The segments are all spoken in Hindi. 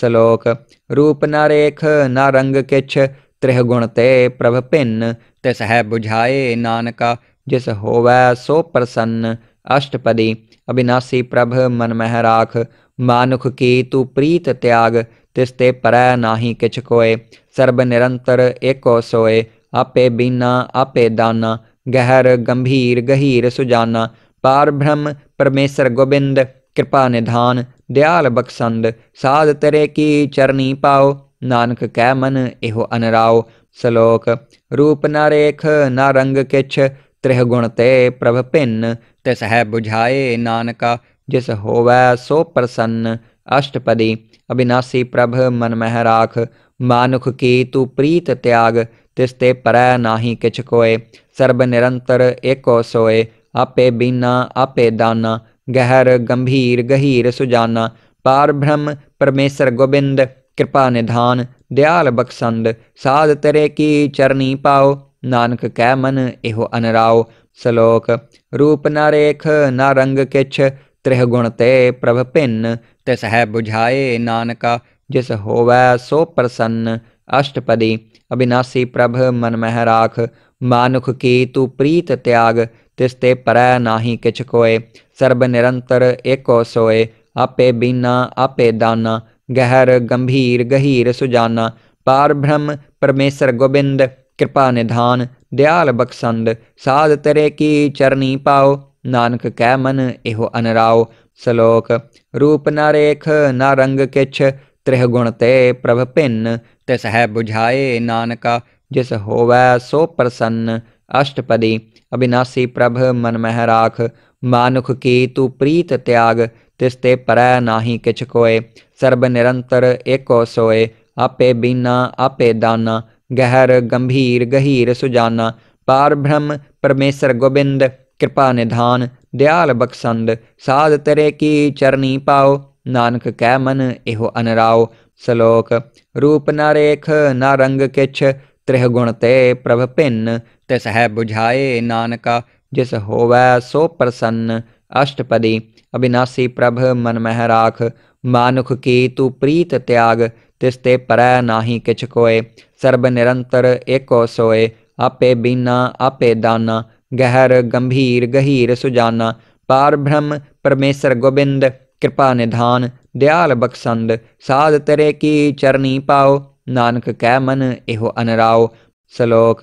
श्लोक रूप न रेख न रंग किछ त्रिह गुण ते प्रभ भिन्न तिस है बुझाए नानका जिस होवै सो प्रसन्न अष्टपदी अविनाशी प्रभ मन मह राख मानुख की तू प्रीत त्याग तिस्ते पर नाही किछ कोय सर्व निरंतर एको सोय आपे बीना आपे दाना गहर गंभीर गहीर सुजाना पार ब्रह्म परमेश्वर गोविंद कृपा निधान दयाल बख्संद साध तरे की चरनी पाओ नानक कै मन एहो अनराओ सलोक रूप न रेख न रंग किछ त्रिह गुण ते प्रभ भिन्न तिस है बुझाए नानका जिस होवै सो प्रसन्न अष्टपदी अविनाशी प्रभ मन मह राख मानुख की तू प्रीत त्याग तिस्ते परै नाही किछ कोय सर्ब निरंतर एको सोए आपे बीना आपे दाना गहर गंभीर गहीर सुजाना पार ब्रह्म परमेसर गोबिंद कृपा निधान दयाल बखसंद साध तरे की चरनी पाओ नानक कै मन एहो अनराओ सलोक रूप न रेख न रंग किछ त्रिह गुण ते प्रभ भिन्न तिस बुझाए नानका जिस होवै सो प्रसन्न अष्टपदी अविनाशी प्रभ मन मह राख मानुख की तू प्रीत त्याग तिसते परै नाही किच कोय सर्ब निरंतर एको सोय आपे बीना आपे दाना गहर गंभीर गहीर सुजाना पार ब्रह्म परमेश्वर गोबिंद कृपा निधान दयाल बखसंद साध तरे की चरणी पाओ नानक कै मन इहो अनराओ सलोक रूप न रेख न रंग किछ त्रिह गुण ते प्रभ भिन्न तिस है बुझाए नानका जिस होवै सो प्रसन्न अष्टपदी अविनाशी प्रभ मन राख मानुख की तू प्रीत त्याग तिस्ते पर नाही किछ कोय सर्व निरंतर एको सोए आपे बीना आपे दाना गहर गंभीर गहीर सुजाना पार ब्रह्म परमेश्वर गोविंद कृपा निधान दयाल बखसंद साध तेरे की चरणी पाओ नानक कै मन इहो अनराओ सलोक रूप न रेख न रंग किछ त्रिह गुण ते प्रभ पिन्न तिस बुझाए नानका जिस होवै सो प्रसन्न अष्टपदी अविनाशी प्रभ मनमह राख मानुख की तू प्रीत त्याग तिस ते पर नाही किछ कोय सर्व निरंतर एको सोय आपे बीना आपे दाना गहर गंभीर गहीर सुजाना पार ब्रह्म परमेश्वर गोबिंद कृपा निधान दयाल बख्संद साध तरे की चरणी पाओ नानक कह मन ਇਹੋ ਅਨਰਾਓ सलोक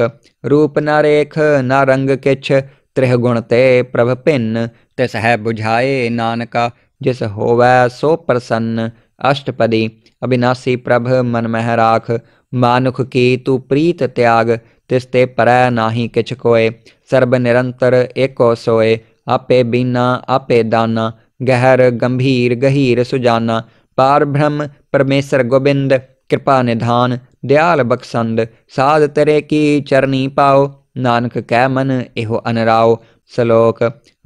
रूप न रेख न रंग ਕਿਛ ਤ੍ਰਿਹ ਗੁਣ ਤੇ ਪ੍ਰਭ ਭਿੰਨ ਤਿਸ बुझाए नानका जिस ਜਿਸ ਹੋਵੈ ਸੋ अष्टपदी अविनाशी प्रभ मन मह राख मानुख की तू प्रीत त्याग तिस्ते पर नाही किछ कोय सर्ब निरंतर एको सोय आपे बीना आपे दाना गहर गंभीर गहीर सुजाना पार ब्रह्म परमेश्वर गोबिंद कृपा निधान दयाल बखसंद साध तेरे की चरनी पाओ नानक कै मन इहो अनराओ श्लोक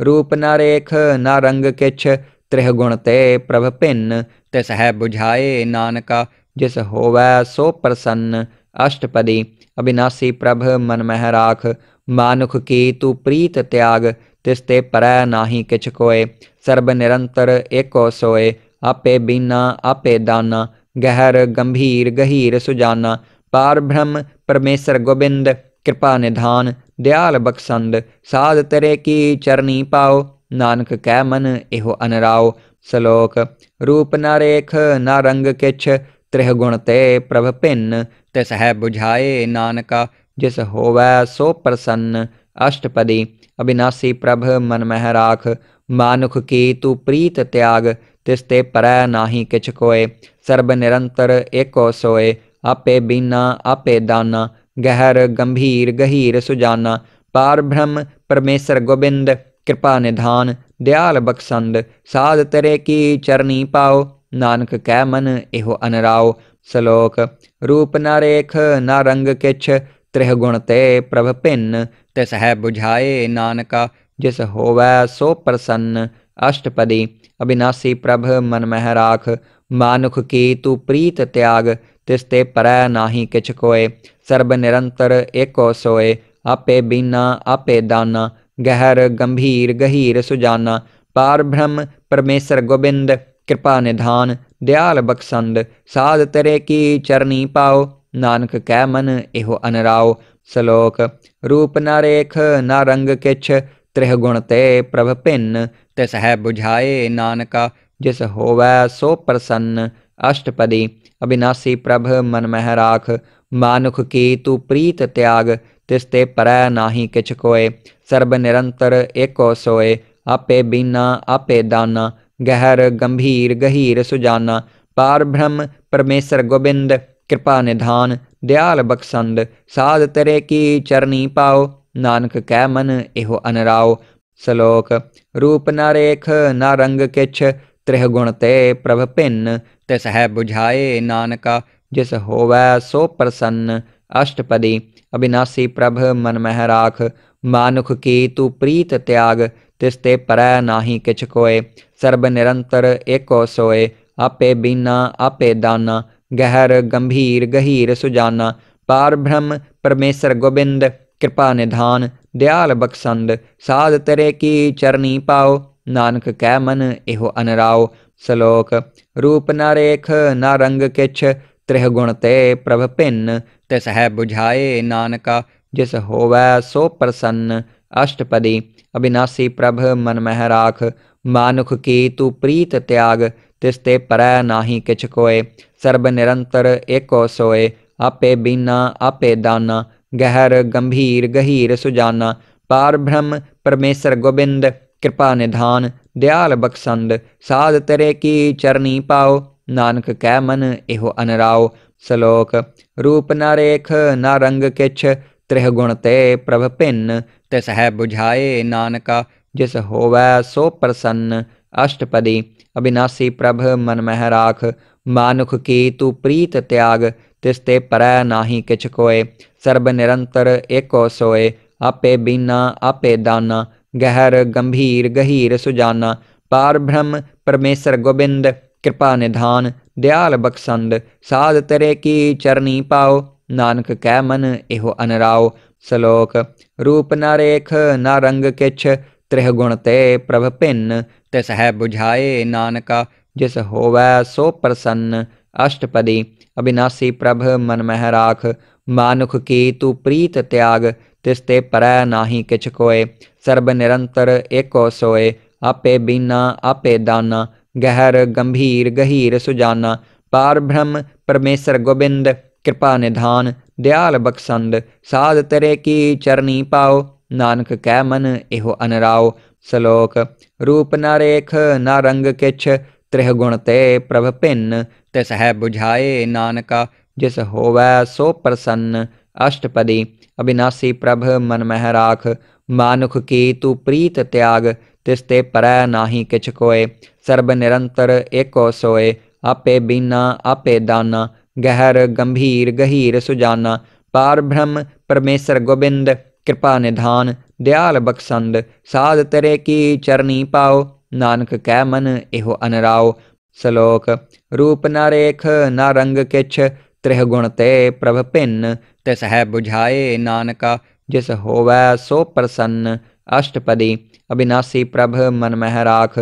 रूप न रेख न रंग किछ त्रिह गुण ते प्रभ भिन्न तिस बुझाए नानका जिस होवै सो प्रसन्न अष्टपदी अविनाशी प्रभ मन मह राख मानुख की तू प्रीत त्याग तिस्ते पर नाही किछ कोय सर्व निरंतर एको सोए आपे बीना आपे दाना गहर गंभीर गहीर सुजाना पार ब्रह्म परमेसर गोबिंद कृपा निधान दयाल बख्संद साध तेरे की चरणी पाओ नानक कै मन एहो अनराओ सलोक रूप न रेख न रंग किछ त्रिह गुण ते प्रभ भिन्न तिस बुझाए नानका जिस होवै सो प्रसन्न अष्टपदी अविनाशी प्रभ मन मह राख मानुख की तू प्रीत त्याग तिस ते पर नाही किछ कोय सर्ब निरंतर एको सोए आपे बीना आपे दाना गहर गंभीर गहीर सुजाना पार ब्रह्म परमेश्वर गोविंद कृपा निधान दयाल बख्संद साध तरे की चरणी पाओ नानक कै मन एहो अनराओ सलोक रूप न रेख न रंग किछ त्रिह गुण ते प्रभ भिन्न तिस बुझाए नानका जिस होवै सो प्रसन्न अष्टपदी अविनाशी प्रभ मन मह राख मानुख की तू प्रीत त्याग तिस्ते पर नाही किछ कोय सर्ब निरंतर एको सोय आपे बीना आपे दाना गहर गंभीर गहीर सुजाना पार ब्रह्म परमेश्वर गोबिंद कृपा निधान दयाल बखसंद साध तेरे की चरनी पाओ नानक कै मन एहो अनराओ सलोक रूप न रेख न रंग किछ त्रिह गुण ते प्रभ भिन्न तिस है बुझाए नानका जिस होवै सो प्रसन्न अष्टपदी अविनाशी प्रभ मन मह राख मानुख की तू प्रीत त्याग तिस्ते पर नाही किछ कोय सर्व निरंतर एको सोय आपे बीना आपे दाना गहर गंभीर गहीर सुजाना पार ब्रह्म परमेश्वर गोविंद कृपा निधान दयाल बखसंद साध तेरे की चरणी पाओ नानक कै मन एहो अनराओ सलोक रूप न रेख न रंग किछ त्रिह गुण ते प्रभ पिन्न तिस बुझाए नानका जिस होवै सो प्रसन्न अष्टपदी अविनाशी प्रभ मन मह राख मानुख की तू प्रीत त्याग तिस ते पर नाही किछ कोय सर्ब निरंतर एको सोय आपे बीना आपे दाना गहर गंभीर गहीर सुजाना पार ब्रह्म परमेश्वर गोबिंद कृपा निधान दयाल बख्संद साध तेरे की चरणी पाओ ਨਾਨਕ ਕਹਿ ਮਨ ਇਹੋ ਅਨਰਾਓ ਸ਼ਲੋਕ ਰੂਪ ਨਾ ਰੇਖ ਨਾ ਰੰਗ ਕਿਛ ਤ੍ਰਿਹ ਗੁਣ ਤੇ ਪ੍ਰਭ ਭਿੰਨ ਤਿਸ ਹੈ 부ਝਾਏ ਨਾਨਕਾ ਜਿਸ ਹੋਵੈ ਸੋ ਪ੍ਰਸੰਨ ਅਸ਼ਟਪਦੀ ਅਬినాਸੀ ਪ੍ਰਭ ਮਨ ਮਹਿ ਰਾਖ ਮਾਨੁਖ ਕੀ ਤੂ ਪ੍ਰੀਤ ਤਿਆਗ ਤਿਸ ਤੇ ਪਰੈ ਨਾਹੀ ਕਿਛ ਕੋਏ ਸਰਬ ਨਿਰੰਤਰ ਏਕੋ ਸੋਏ ਆਪੇ ਬੀਨਾ ਆਪੇ ਦਾਨਾ ਗਹਿਰ ਗੰਭੀਰ ਗਹੀਰ ਸੁਜਾਨਾ ਪਾਰ ਬ੍ਰਹਮ ਪਰਮੇਸ਼ਰ ਗੋਬਿੰਦ कृपा निधान दयाल बखसंद साध तेरे की चरनी पाओ नानक कै मन इहो अनराओ सलोक रूप न रेख न रंग किछ त्रिह गुण ते प्रभ भिन्न तिस बुझाए नानका जिस होवै सो प्रसन्न अष्टपदी अविनाशी प्रभ मन मह राख मानुख की तू प्रीत त्याग तिस्ते पर नाही किछ कोय सर्ब निरंतर एको सोए आपे बीना आपे दाना गहर गंभीर गहीर सुजाना पार ब्रह्म परमेश्वर गोविंद कृपा निधान दयाल बख्संद साध तरे की चरणी पाओ नानक कै मन एहो अनराओ सलोक रूप न रेख न रंग किछ त्रिह गुण ते प्रभ भिन्न तिस बुझाए नानका जिस होवै सो प्रसन्न अष्टपदी अविनाशी प्रभ मन मह राख मानुख की तू प्रीत त्याग तिस्ते पर नाही किछ कोय सर्ब निरंतर एको सोए आपे बीना आपे दाना गहर गंभीर गहीर सुजाना पार ब्रह्म परमेश्वर गोबिंद कृपा निधान दयाल बख्संद साध तरे की चरनी पाओ नानक कै मन इहो अनराओ सलोक रूप न रेख न रंग किछ त्रिह ते प्रभ भिन्न तिस बुझाए नानका जिस होवै सो प्रसन्न अष्टपदी अविनाशी प्रभ मनमह राख मानुख की तू प्रीत त्याग तिस्ते पर नाही किच कोय सर्व निरंतर एको सोय आपे बीना आपे दाना गहर गंभीर गहीर सुजाना पार ब्रह्म परमेश्वर गोविंद कृपा निधान दयाल बखसंद साध तरे की चरनी पाओ नानक कै मन एहो अनराओ सलोक रूप न रेख न रंग किछ त्रिह गुण ते प्रभ पिन्न तिस बुझाए नानका जिस होवै सो प्रसन्न अष्टपदी अविनाशी प्रभ मन राख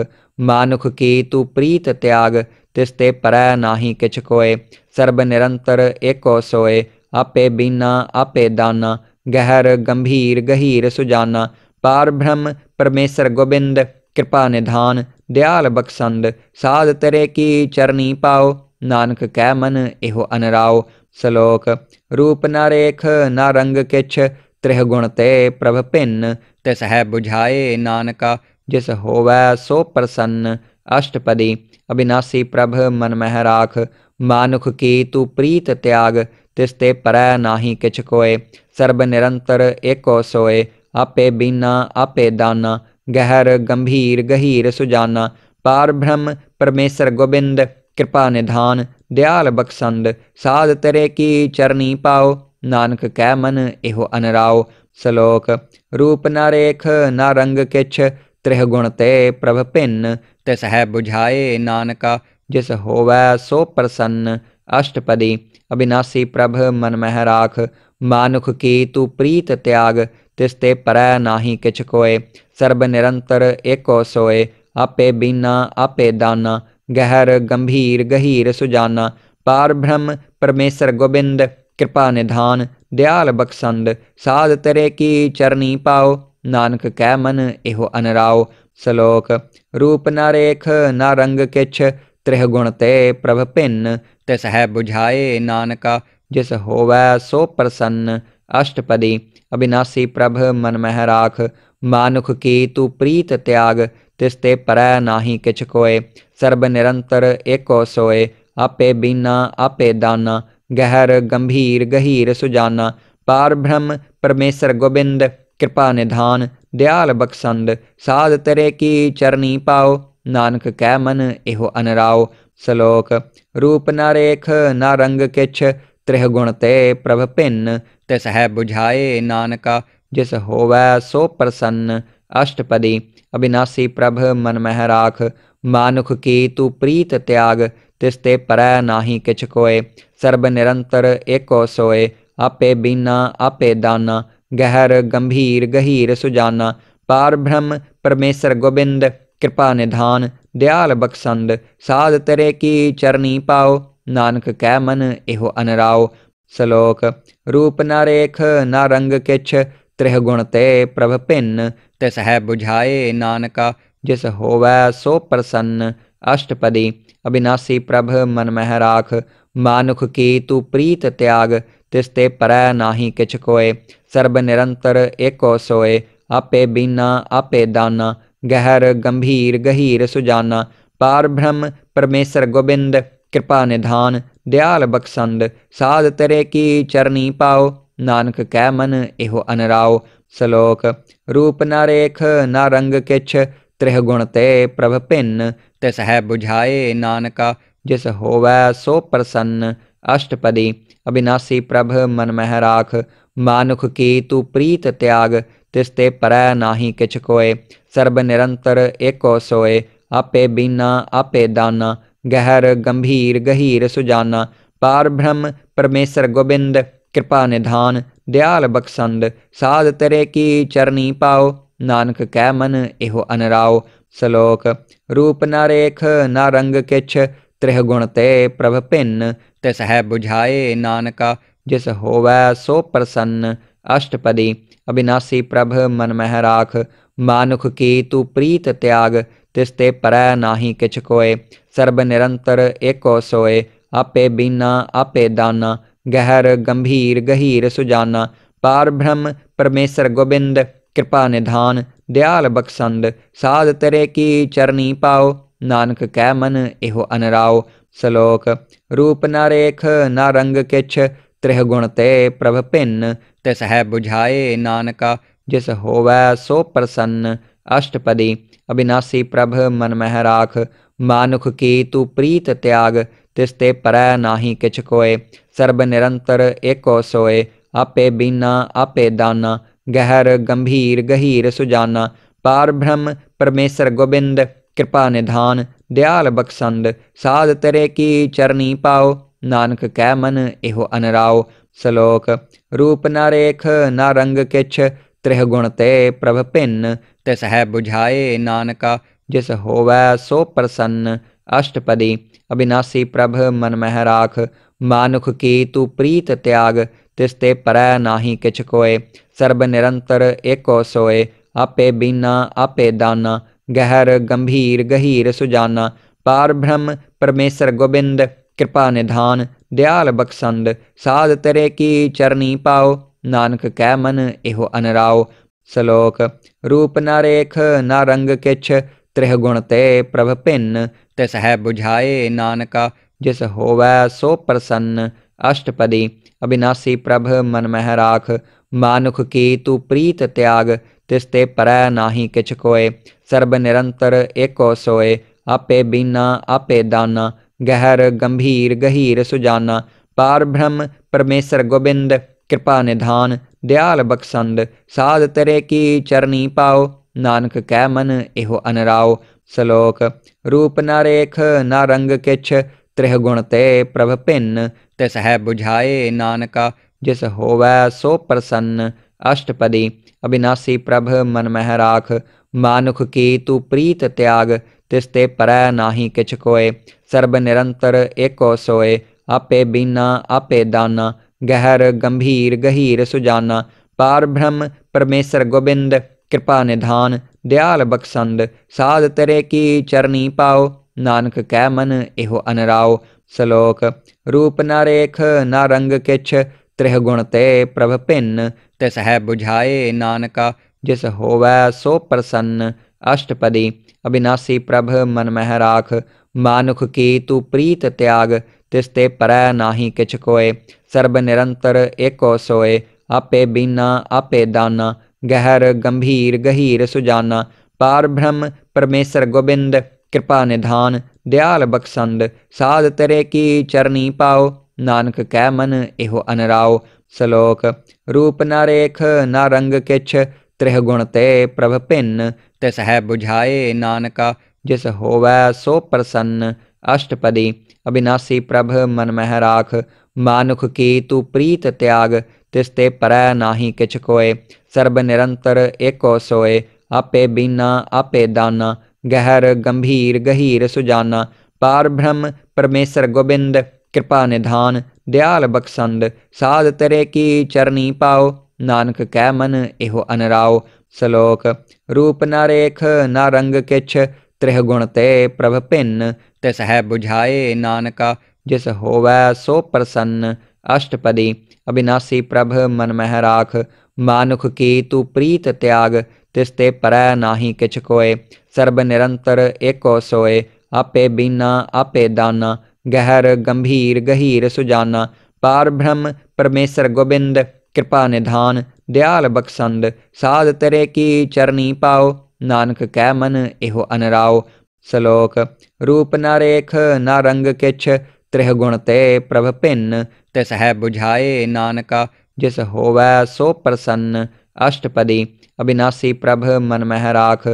मानुख की तू प्रीत त्याग तिस्ते परय नाही किछ कोय सर्ब निरंतर एको सोय आपे बीना आपे दाना गहर गंभीर गहीर सुजाना पार ब्रह्म परमेश्वर गोविंद कृपा निधान दयाल बखसंद साध तेरे की चरनी पाओ नानक कै मन एहो अनराव सलोक रूप न रेख न रंग किछ त्रिह गुण ते प्रभ भिन्न तिस बुझाए नानका जिस होवै सो प्रसन्न अष्टपदी अविनाशी प्रभ मन मह राख मानुख की तू प्रीत त्याग तिस्ते पर नाही किछ कोय सर्व निरंतर एको सोय आपे बीना आपे दाना गहर गंभीर गहीर सुजाना पार ब्रह्म परमेश्वर गोबिंद कृपा निधान दयाल बखसंद साध तरे की चरनी पाओ नानक कै मन इहो अनराओ सलोक रूप न रेख न रंग किछ त्रिह गुण ते प्रभ भिन्न तिस है बुझाए नानका जिस होवै सो प्रसन्न अष्टपदी अविनाशी प्रभ मन मह राख मानुख की तू प्रीत त्याग तिसते परै नाही किछ कोय सर्ब निरंतर एको सोए आपे बीना आपे दाना गहर गंभीर गहीर सुजाना पार ब्रह्म परमेश्वर गोबिंद कृपा निधान दयाल बखसंद साध तरे की चरणी पाओ नानक कै मन एहो अनराओ सलोक रूप न रेख न रंग किछ त्रिह गुण ते प्रभ भिन्न तिस है बुझाए नानका जिस होवै सो प्रसन्न अष्टपदी अविनाशी प्रभ मन मह राख मानुख की तू प्रीत त्याग तिस ते पर नाही किछ कोय सर्ब सर्वनिरंतर एको सोए आपे बीना आपे दाना गहर गंभीर गहीर सुजाना पार ब्रह्म परमेश्वर गोविंद कृपा निधान दयाल बख्संद साध तरे की चरणी पाओ नानक कै मन इहो अनराओ सलोक रूप न रेख न रंग किछ त्रिह गुण ते प्रभ भिन्न तिस बुझाए नानका जिस होवै सो प्रसन्न अष्टपदी अविनाशी प्रभ मन मह राख मानुख की तू प्रीत त्याग तिसते परै नाही किछ कोय सर्ब निरंतर एको सोय आपे बीना आपे दाना गहर गंभीर गहीर सुजाना पार ब्रह्म परमेश्वर गोबिंद कृपा निधान दयाल बखसंद साध तरे की चरणी पाओ नानक कै मन इहो अनराओ सलोक रूप न रेख न रंग किछ त्रिह गुण ते प्रभ भिन्न तिस है बुझाए नानका जिस होवै सो प्रसन्न अष्टपदी अविनाशी प्रभ मन मह राख मानुख की तू प्रीत त्याग तिस्ते पर नाही किछ कोय सर्व निरंतर एको सोय आपे बीना आपे दाना गहर गंभीर गहीर सुजाना पार ब्रह्म परमेश्वर गोविंद कृपा निधान दयाल बखसंद साध तेरे की चरणी पाओ नानक कै मन इहो अनराओ सलोक रूप न रेख न रंग किछ त्रिह गुण ते प्रभ पिन्न तिस बुझाए नानका जिस होवै सो प्रसन्न अष्टपदी अविनाशी प्रभ मन राख मानुख की तू प्रीत त्याग तिस्ते परय नाही किछ कोय सर्ब निरंतर एको सोय आपे बीना आपे दाना गहर गंभीर गहीर सुजाना पार ब्रह्म परमेश्वर गोबिंद कृपा निधान दयाल बख्संद साध तेरे की चरनी पाओ नानक कै मन एहो अनराओ सलोक रूप न रेख न रंग किछ गुण ते प्रभ भिन्न तिसह बुझाए नानका जिस होवै सो प्रसन्न अष्टपदी अविनाशी प्रभ मन मह राख मानुख की तू प्रीत त्याग तिस्ते पर नाही किछ कोय सर्ब निरंतर एको सोए आपे बीना आपे दाना गहर गंभीर गहीर सुजाना पार ब्रह्म परमेश्वर गोबिंद कृपा निधान दयाल बखसंद साध तरे की चरनी पाओ नानक कै मन एहो अनराओ सलोक रूप न रेख न रंग किछ त्रिह गुण ते प्रभ भिन्न तिस बुझाए नानका जिस होवै सो प्रसन्न अष्टपदी अविनाशी प्रभ मन मह राख मानुख की तू प्रीत त्याग तिस्ते परय नाही किछ कोय सर्ब निरंतर एको सोए आपे बीना आपे दाना गहर गंभीर गहीर सुजाना पार ब्रह्म परमेश्वर गोबिंद कृपा निधान दयाल बखसंद साध तरे की चरणी पाओ नानक कै मन एहो अनराओ सलोक रूप न रेख न रंग किछ त्रिह गुण ते प्रभ भिन्न तिस बुझाए नानका जिस होवै सो प्रसन्न अष्टपदी अविनाशी प्रभ मन महराख मानुख की तू प्रीत त्याग तिस ते पर नाही किछ कोय निरंतर एको सोए आपे बीना आपे दाना गहर गंभीर गहीर सुजाना पार ब्रह्म परमेश्वर गोविंद कृपा निधान दयाल बख्संद साध तेरे की चरणी पाओ नानक कै मन इहो अनराओ सलोक रूप न रेख न रंग किछ त्रिह गुण ते प्रभ भिन्न तिस है बुझाए नानका जिस होवै सो प्रसन्न अष्टपदी अविनाशी प्रभ मन मह राख मानुख की तू प्रीत त्याग तिसते परै नाही किछ कोय सर्ब निरंतर एको सोय आपे बीना आपे दाना गहर गंभीर गहीर सुजाना पार ब्रह्म परमेश्वर गोबिंद कृपा निधान दयाल बखसंद साध तरे की चरणी पाओ नानक कै मन इहो अनराओ सलोक रूप न रेख न रंग किछ त्रिह गुण ते प्रभ भिन्न तिस है बुझाए नानका जिस होवै सो प्रसन्न अष्टपदी अविनाशी प्रभ मन मह राख मानुख की तू प्रीत त्याग तिस्ते पर नाही किछ कोय सर्व निरंतर एको सोय आपे बीना आपे दाना गहर गंभीर गहीर सुजाना पार ब्रह्म परमेश्वर गोविंद कृपा निधान दयाल बखसंद साध तरे की चरणी पाओ नानक कै मन इहो अनराओ सलोक रूप न रेख न रंग किछ त्रिह गुण ते प्रभ पिन्न तिस है बुझाए नानका जिस होवै सो प्रसन्न अष्टपदी अविनाशी प्रभ मनमह राख मानुख की तू प्रीत त्याग तिसते पर नाही किछ कोय सर्व निरंतर एको सोय आपे बीना आपे दाना गहर गंभीर गहीर सुजाना पार ब्रह्म परमेश्वर गोबिंद कृपा निधान दयाल बख्संद साध तेरे की चरणी पाओ नानक कै मन इहो अनराओ सलोक रूप न रेख न रंग किछ त्रिह गुण ते प्रभ भिन्न तिस बुझाए नानका जिस होवै सो प्रसन्न अष्टपदी अविनाशी प्रभ मन मह राख मानुख की तू प्रीत त्याग तिस्ते पर नाही किछ कोय सर्व निरंतर एको सोय आपे बीना आपे दाना गहर गंभीर गहीर सुजाना पार ब्रह्म परमेश्वर गोबिंद कृपा निधान दयाल बखसंद साध तरे की चरनी पाओ नानक कै मन इहो अनराओ सलोक रूप न रेख न रंग किछ त्रिह ते प्रभ भिन्न तिस बुझाए नानका जिस होवै सो प्रसन्न अष्टपदी अविनाशी प्रभ मन मह राख मानुख की तू प्रीत त्याग तिस्ते परै नाही किछ कोय सर्ब निरंतर एको सोए आपे बीना आपे दाना गहर गंभीर गहीर सुजाना पार ब्रह्म परमेसर गोबिंद कृपा निधान दयाल बखसंद साध तरे की चरणी पाओ नानक कै मन एहो अनराओ सलोक रूप न रेख न रंग किछ त्रिह गुण ते प्रभ भिन्न तिस बुझाए नानका जिस होवै सो प्रसन्न अष्टपदी अविनाशी प्रभ मन मह राख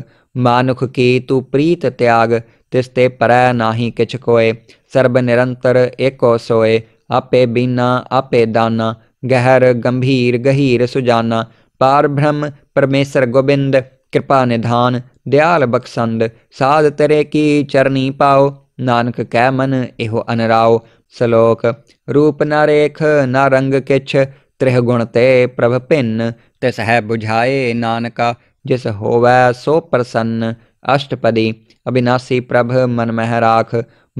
मानुख की तू प्रीत त्याग तिस्ते पर ना ही किछ कोय सर्ब निरंतर एको सोय आपे बीना आपे दाना गहर गंभीर गहीर सुजाना पार ब्रह्म परमेश्वर गोबिंद कृपा निधान दयाल बखसंद साध तरे की चरणी पाओ नानक कै मन इहो अनराओ सलोक रूप न रेख न रंग किछ त्रिह गुण ते प्रभ भिन्न तिस है बुझाए नानका जिस होवै सो प्रसन्न अष्टपदी अविनाशी प्रभ मन मह राख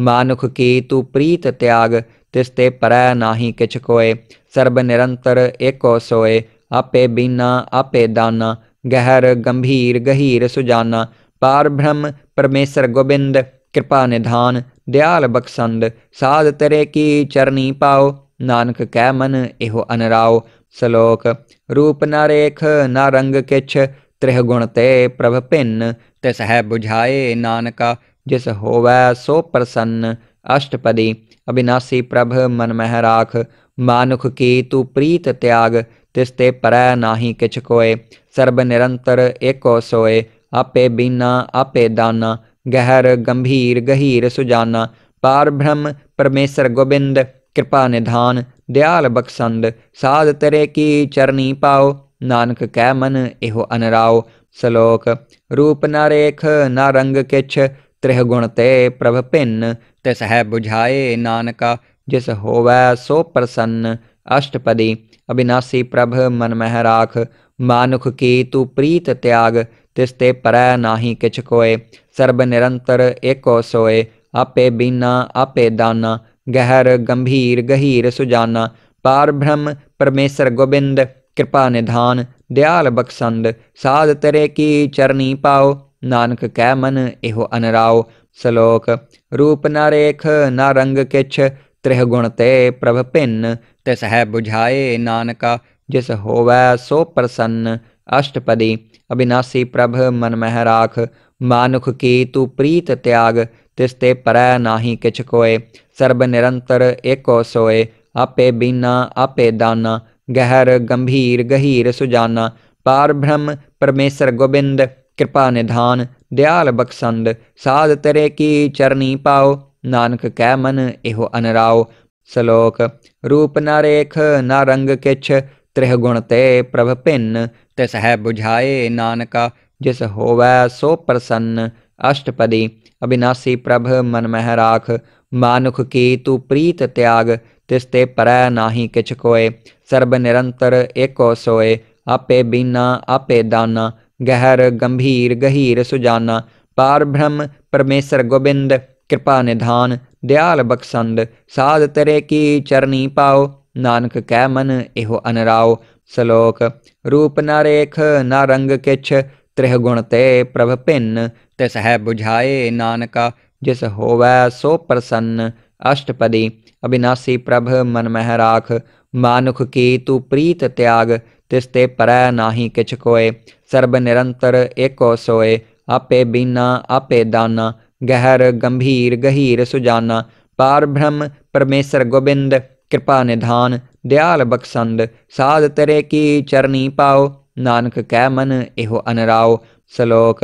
मानुख की तू प्रीत त्याग तिस्ते पर नाही किछ कोय सर्व निरंतर एको सोय आपे बीना आपे दाना गहर गंभीर गहीर सुजाना पार ब्रह्म परमेश्वर गोविंद कृपा निधान दयाल बखसंद साध तरे की चरणी पाओ नानक कै मन इहो अनराओ सलोक रूप न रेख न रंग किछ त्रिह गुण ते प्रभ पिन्न तिस है बुझाए नानका जिस होवै सो प्रसन्न अष्टपदी अविनाशी प्रभ मन मह राख मानुख की तू प्रीत त्याग तिस ते पर नाही किछ कोय सर्व निरंतर एको सोय आपे बीना आपे दाना गहर गंभीर गहीर सुजाना पार ब्रह्म परमेश्वर गोबिंद कृपा निधान दयाल बख्संद साध तेरे की चरणी पाओ नानक कह मन एहो अनराओ सलोक रूप न रेख न रंग किछ त्रिह गुण ते प्रभ भिन्न तिसह बुझाए नानका जिस होवै सो प्रसन्न अष्टपदी अविनाशी प्रभ मन मह राख मानुख की तू प्रीत त्याग तिस्ते पर नाही किछ कोय सर्ब निरंतर एको सोए आपे बीना आपे दाना गहर गंभीर गहीर सुजाना पार ब्रह्म परमेश्वर गोबिंद कृपा निधान दयाल बखसंद साध तेरे की चरनी पाओ नानक कै मन इहो अनराओ सलोक रूप न रेख न रंग किछ त्रिह गुण ते प्रभ भिन्न तिस बुझाए नानका जिस होवै सो प्रसन्न अष्टपदी अविनाशी प्रभ मन मह राख मानुख की तू प्रीत त्याग तिस्ते पर नाही किछ कोय सर्ब निरंतर एको सोए आपे बीना आपे दाना गहर गंभीर गहीर सुजाना पार ब्रह्म परमेश्वर गोबिंद कृपा निधान दयाल बख्संद साध तरे की चरणी पाओ नानक कै मन एहो अनराओ श्लोक रूप न रेख न रंग किछ त्रिह गुण ते प्रभ भिन्न तिस बुझाए नानका जिस होवै सो प्रसन्न अष्टपदी अविनाशी प्रभ मन मह राख मानुख की तू प्रीत त्याग तिस ते पर नाही किछ कोय सर्व निरंतर एको सोए आपे बीना आपे दाना गहर गंभीर गहीर सुजाना पार ब्रह्म परमेश्वर गोविंद कृपा निधान दयाल बख्संद साध तरे की चरणी पाओ नानक कै मन एहो अनराओ सलोक रूप न रेख न रंग किछ त्रिह गुण ते प्रभ भिन्न तिस बुझाए नानका जिस होवै सो प्रसन्न अष्टपदी अविनाशी प्रभ मन मह राख मानुख की तू प्रीत त्याग तिस्ते पर नाही किछ कोय सर्ब निरंतर एको सोय आपे बीना आपे दाना गहर गंभीर गहीर सुजाना पार ब्रह्म परमेश्वर गोबिंद कृपा निधान दयाल बखसंद साध तेरे की चरनी पाओ नानक कै मन एहो अनराओ सलोक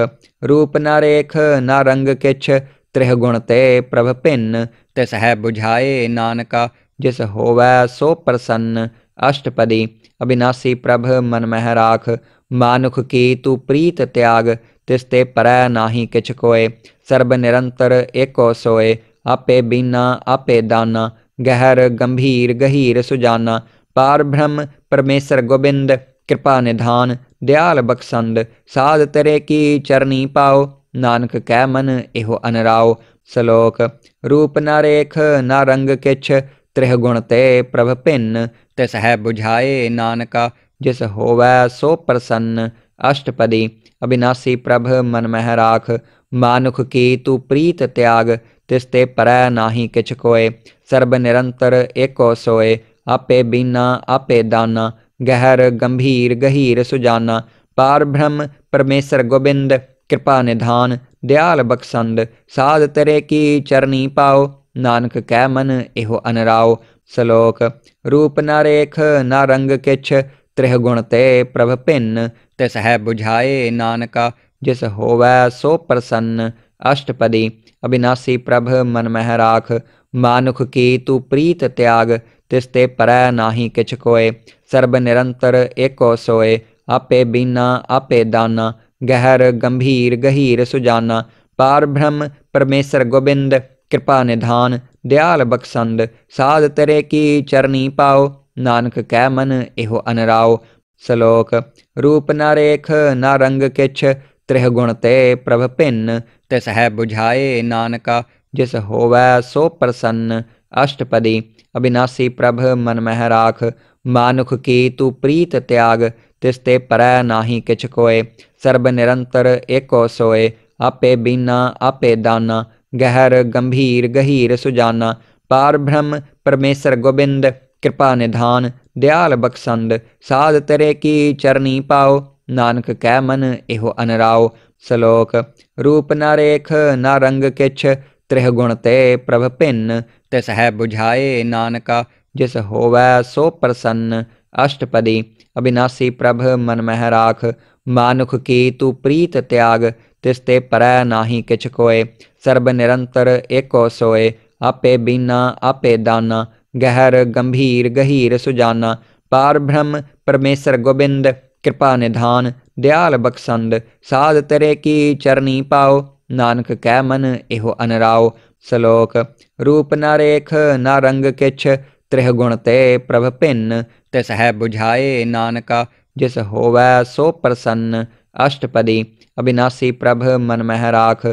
रूप न रेख न रंग किछ त्रिह गुण ते प्रभ भिन्न तिस है बुझाए नानका जिस होवै सो प्रसन्न अष्टपदी अविनाशी प्रभ मन मह राख मानुख की तू प्रीत त्याग तिस्ते पर नाही किछ कोय सर्व निरंतर एको सोए आपे बीना आपे दाना गहर गंभीर गहीर सुजाना पार ब्रह्म परमेश्वर गोविंद कृपा निधान दयाल बखसंद साध तरे की चरणी पाओ नानक कै मन एहो अनराओ सलोक रूप न रेख न रंग किछ त्रिह गुण ते प्रभ पिन्न तिस है बुझाए नानका जिस होवै सो प्रसन्न अष्टपदी अविनाशी प्रभ मन मह राख मानुख की तू प्रीत त्याग तिस ते पर नाही किच कोय सर्ब निरंतर एको सोय आपे बीना आपे दाना गहर गंभीर गहीर सुजाना पार ब्रह्म परमेश्वर गोबिंद कृपा निधान दयाल बख्संद साध तेरे की चरणी पाओ ਨਾਨਕ ਕਹਿ ਮਨ ਇਹੋ ਅਨਰਾਓ ਸ਼ਲੋਕ ਰੂਪ ਨਾ ਰੇਖ ਨਾ ਰੰਗ ਕਿਛ ਤ੍ਰਿਹ ਗੁਣ ਤੇ ਪ੍ਰਭ ਭਿੰਨ ਤਿਸ ਹੈ 부ਝਾਏ ਨਾਨਕਾ ਜਿਸ ਹੋਵੈ ਸੋ ਪ੍ਰਸੰਨ ਅਸ਼ਟਪਦੀ ਅਬినాਸੀ ਪ੍ਰਭ ਮਨ ਮਹਿ ਰਾਖ ਮਾਨੁਖ ਕੀ ਤੂ ਪ੍ਰੀਤ ਤਿਆਗ ਤਿਸ ਤੇ ਪਰੈ ਨਾਹੀ ਕਿਛ ਕੋਏ ਸਰਬ ਨਿਰੰਤਰ ਏਕੋ ਸੋਏ ਆਪੇ ਬੀਨਾ ਆਪੇ ਦਾਨਾ ਗਹਿਰ ਗੰਭੀਰ ਗਹੀਰ ਸੁਜਾਨਾ ਪਾਰ ਬ੍ਰਹਮ ਪਰਮੇਸ਼ਰ ਗੋਬਿੰਦ कृपा निधान दयाल बख्संद साध तरे की चरनी पाओ नानक कै मन इहो अनराओ श्लोक रूप न रेख न रंग किछ त्रिह गुण ते प्रभ भिन्न तिस है बुझाए नानका जिस होवै सो प्रसन्न अष्टपदी अविनाशी प्रभ मन मह राख मानुख की तू प्रीत त्याग तिस्ते पर नाही किछ कोय सर्ब निरंतर एको सोए आपे बीना आपे दाना गहर गंभीर गहीर सुजाना पार ब्रह्म परमेश्वर गोविंद कृपा निधान दयाल बख्संद साध तरे की चरणी पाओ नानक कै मन एहो अनराओ श्लोक रूप न रेख न रंग किछ त्रिह गुण ते प्रभ भिन्न तिस बुझाए नानका जिस होवै सो प्रसन्न अष्टपदी अविनाशी प्रभ मन मह राख मानुख की तू प्रीत त्याग तिस्ते पर नाही किछ कोय सर्ब निरंतर एको सोय आपे बीना आपे दाना गहर गंभीर गहीर सुजाना पार ब्रह्म परमेश्वर गोबिंद कृपा निधान दयाल बखसंद साध तरे की चरणी पाओ नानक कै मन इहो अनराओ सलोक रूप न रेख न रंग किछ त्रिह गुण ते प्रभ भिन्न तिस है बुझाए नानका जिस होवै सो प्रसन्न अष्टपदी अविनाशी प्रभ मन मह राख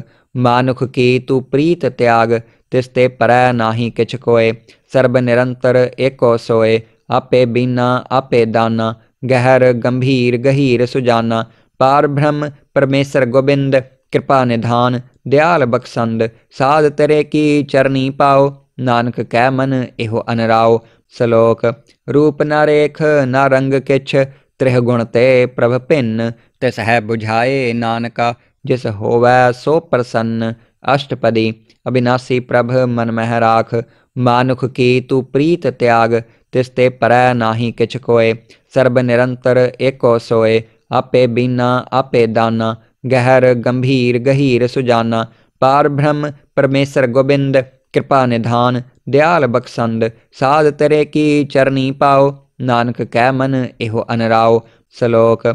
मानुख की तू प्रीत त्याग तिस्ते पर नाही किछ कोय सर्व निरंतर एको सोय आपे बीना आपे दाना गहर गंभीर गहीर सुजाना पार ब्रह्म परमेश्वर गोविंद कृपा निधान दयाल बखसंद साध तेरे की चरनी पाओ नानक कै मन इहो अनराओ सलोक रूप न रेख न रंग किछ त्रिह गुण ते प्रभ भिन्न तिस बुझाए नानका जिस होवै सो प्रसन्न अष्टपदी अविनाशी प्रभ मन मह राख मानुख की तू प्रीत त्याग तिस्ते परै नाही किछ कोय सर्ब निरंतर एको सोय आपे बीना आपे दाना गहर गंभीर गहीर सुजाना पार ब्रह्म परमेश्वर गोबिंद कृपा निधान दयाल बखसंद साध तरे की चरनी पाओ नानक कै मन एहो अनराओ श्लोक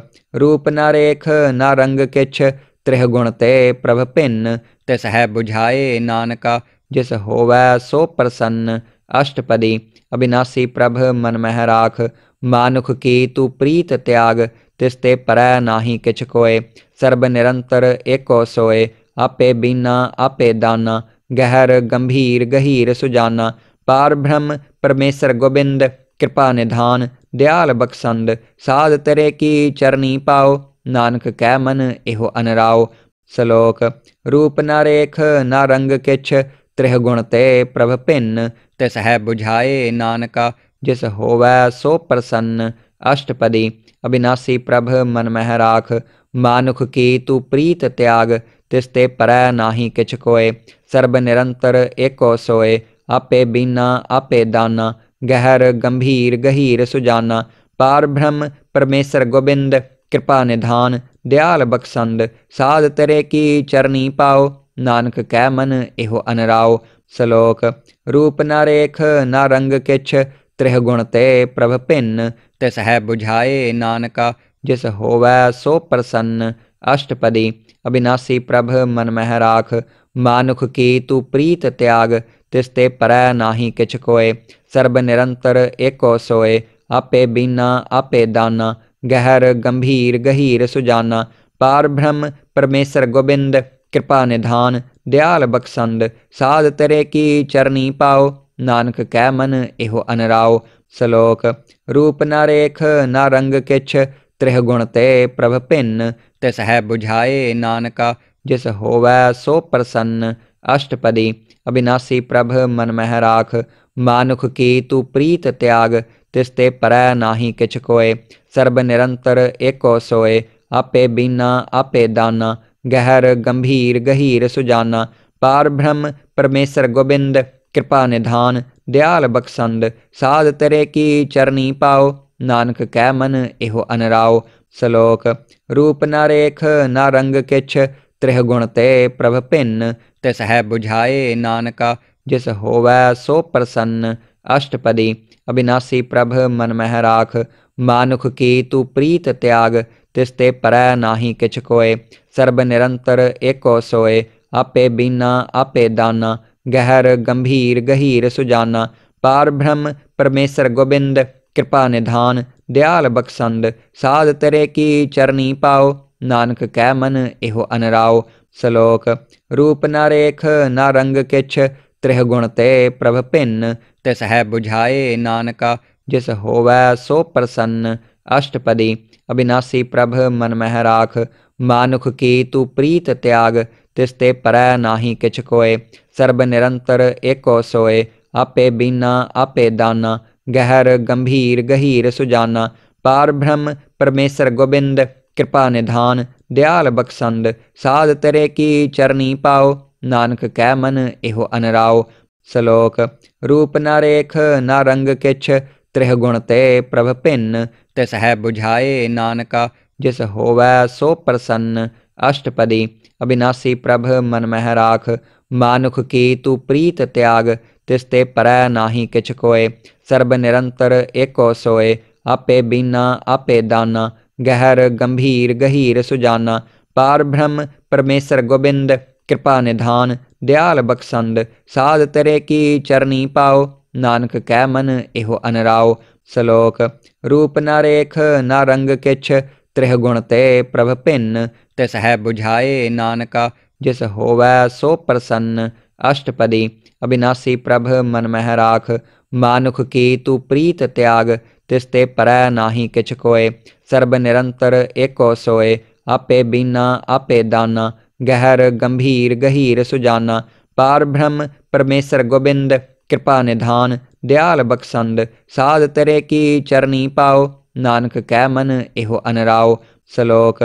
रूप न रेख न रंग किछ त्रिह गुण ते प्रभ पिन्न तिस है बुझाए नानका जिस होवै सो प्रसन्न अष्टपदी अविनाशी प्रभ मन राख मानुख की तू प्रीत त्याग तिस्ते पर नाही किछ कोय सर्व निरंतर एको सोय आपे बीना आपे दाना गहर गंभीर गहीर सुजाना पार ब्रह्म परमेश्वर गोविंद कृपा निधान दयाल बख्संद साध तरे की चरनी पाओ नानक कै मन एहो अनराओ सलोक रूप न रेख न रंग किछ त्रिह गुण ते प्रभ भिन्न तिस है बुझाए नानका जिस होवै सो प्रसन्न अष्टपदी अविनाशी प्रभ मन मह राख मानुख की तू प्रीत त्याग तिस्ते पर नाही किछ कोय सर्व निरंतर एको सोए आपे बीना आपे दाना गहर गंभीर गहीर सुजाना पार ब्रह्म परमेश्वर गोबिंद कृपा निधान दयाल बखसंद साध तरे की चरणी पाओ नानक कै मन एहो अनराओ सलोक रूप न रेख न रंग किछ त्रिह ते प्रभ भिन्न तिस बुझाए नानका जिस होवै सो प्रसन्न अष्टपदी अविनाशी प्रभ मन मह राख मानुख की तू प्रीत त्याग तिस ते पर नाही किछ कोय निरंतर एको सोए आपे बीना आपे दाना गहर गंभीर गहीर सुजाना पार ब्रह्म परमेश्वर गोविंद कृपा निधान दयाल बख्संद साध तरे की चरणी पाओ नानक कै मन इहो अनराओ सलोक रूप न रेख न रंग किछ त्रिह गुण ते प्रभ भिन्न तिस है बुझाए नानका जिस होवै सो प्रसन्न अष्टपदी अविनाशी प्रभ मन मह राख ਮਾਨੁਖ ਕੀ ਤੂੰ ਪ੍ਰੀਤ ਤਿਆਗ ਤਿਸ ਤੇ ਪਰੈ ਨਾਹੀ ਕਿਛ ਕੋਏ ਸਰਬ ਨਿਰੰਤਰ ਏਕੋ ਸੋਏ ਆਪੇ ਬੀਨਾ ਆਪੇ ਦਾਨਾ ਗਹਿਰ ਗੰਭੀਰ ਗਹੀਰ ਸੁਜਾਨਾ ਪਾਰ ਬ੍ਰਹਮ ਪਰਮੇਸ਼ਰ ਗੋਬਿੰਦ ਕਿਰਪਾ ਨਿਧਾਨ ਦਿਆਲ ਬਖਸੰਦ ਸਾਧ ਤੇਰੇ ਕੀ ਚਰਨੀ ਪਾਓ ਨਾਨਕ ਕਹਿ ਮਨ ਇਹੋ ਅਨਰਾਓ ਸ਼ਲੋਕ ਰੂਪ ਨਾ ਰੇਖ ਨਾ ਰੰਗ ਕਿਛ ਤ੍ਰਿਹ ਗੁਣ ਤੇ ਪ੍ਰਭ ਭਿੰਨ ਤਿਸ ਹੈ 부ਝਾਏ ਨਾਨਕਾ जिस होवै सो प्रसन्न अष्टपदी अविनाशी प्रभ मन मह राख मानुख की तू प्रीत त्याग तिस्ते पर नाही किछ कोय सर्व निरंतर एको सोय आपे बीना आपे दाना गहर गंभीर गहीर सुजाना पार ब्रह्म परमेश्वर गोविंद कृपा निधान दयाल बखसंद साध तरे की चरणी पाओ नानक कै मन एहो अनराओ सलोक रूप न रेख न रंग किछ त्रिह गुण ते प्रभ पिन्न तिस है बुझाए नानका जिस होवै सो प्रसन्न अष्टपदी अविनाशी प्रभ मन मह राख मानुख की तू प्रीत त्याग तिसते परय नाही किछ कोय सर्ब निरंतर एको सोय आपे बीना आपे दाना गहर गंभीर गहीर सुजाना पार ब्रह्म परमेश्वर गोबिंद कृपा निधान दयाल बख्संद साध तेरे की चरणी पाओ नानक कह मन एहो अनराव श्लोक रूप न रेख न रंग किछ त्रिह ते प्रभ भिन्न तिस बुझाए नानका जिस होवै सो प्रसन्न अष्टपदी अविनाशी प्रभ मन मह राख मानुख की तू प्रीत त्याग तिस्ते पर नाही किछ कोय सर्व निरंतर एको सोय आपे बीना आपे दाना गहर गंभीर गहीर सुजाना पार ब्रह्म परमेश्वर गोबिंद कृपा निधान दयाल बख्संद साध तरे की चरनी पाओ नानक कै मन एहो अनराओ सलोक रूप न रेख न रंग किछ त्रिह गुण ते प्रभ भिन्न तिस बुझाए नानका जिस होवै सो प्रसन्न अष्टपदी अविनाशी प्रभ मन मह राख मानुख की तू प्रीत त्याग तिस्ते परै नाही किछ कोय सर्ब निरंतर एको सोए आपे बीना आपे दाना गहर गंभीर गहीर सुजाना पार ब्रह्म परमेसर गोबिंद कृपा निधान दयाल बखसंद साध तरे की चरनी पाओ नानक कै मन एहो अनराओ सलोक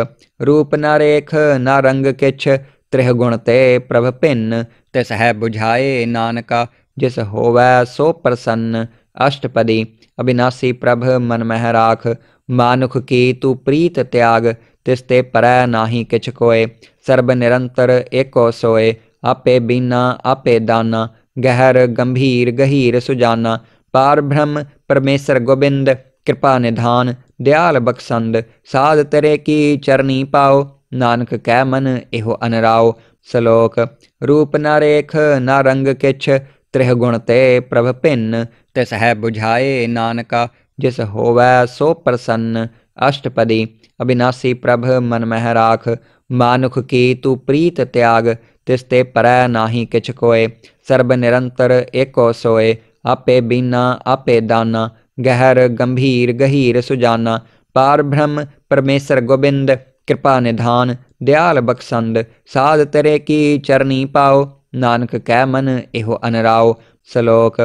रूप न रेख न रंग किछ त्रिह गुण ते प्रभ भिन्न तिस बुझाए नानका जिस होवै सो प्रसन्न अष्टपदी अविनाशी प्रभ मन महराख मानुख की तू प्रीत त्याग तिस ते पर नाही किछ कोय निरंतर एको सोए आपे बीना आपे दाना गहर गंभीर गहीर सुजाना पार ब्रह्म परमेश्वर गोविंद कृपा निधान दयाल बख्संद साध तरे की चरणी पाओ नानक कै मन एहो अनराओ सलोक रूप न रेख न रंग किछ त्रिह गुण ते प्रभ भिन्न तिस है बुझाए नानका जिस होवै सो प्रसन्न अष्टपदी अविनाशी प्रभ मन मह राख मानुख की तू प्रीत त्याग तिसते परै नाही किछ कोय सर्ब निरंतर एको सोय आपे बीना आपे दाना गहर गंभीर गहीर सुजाना पार ब्रह्म परमेश्वर गोबिंद कृपा निधान दयाल बखसंद साध तरे की चरणी पाओ नानक कै मन इहो अनराओ सलोक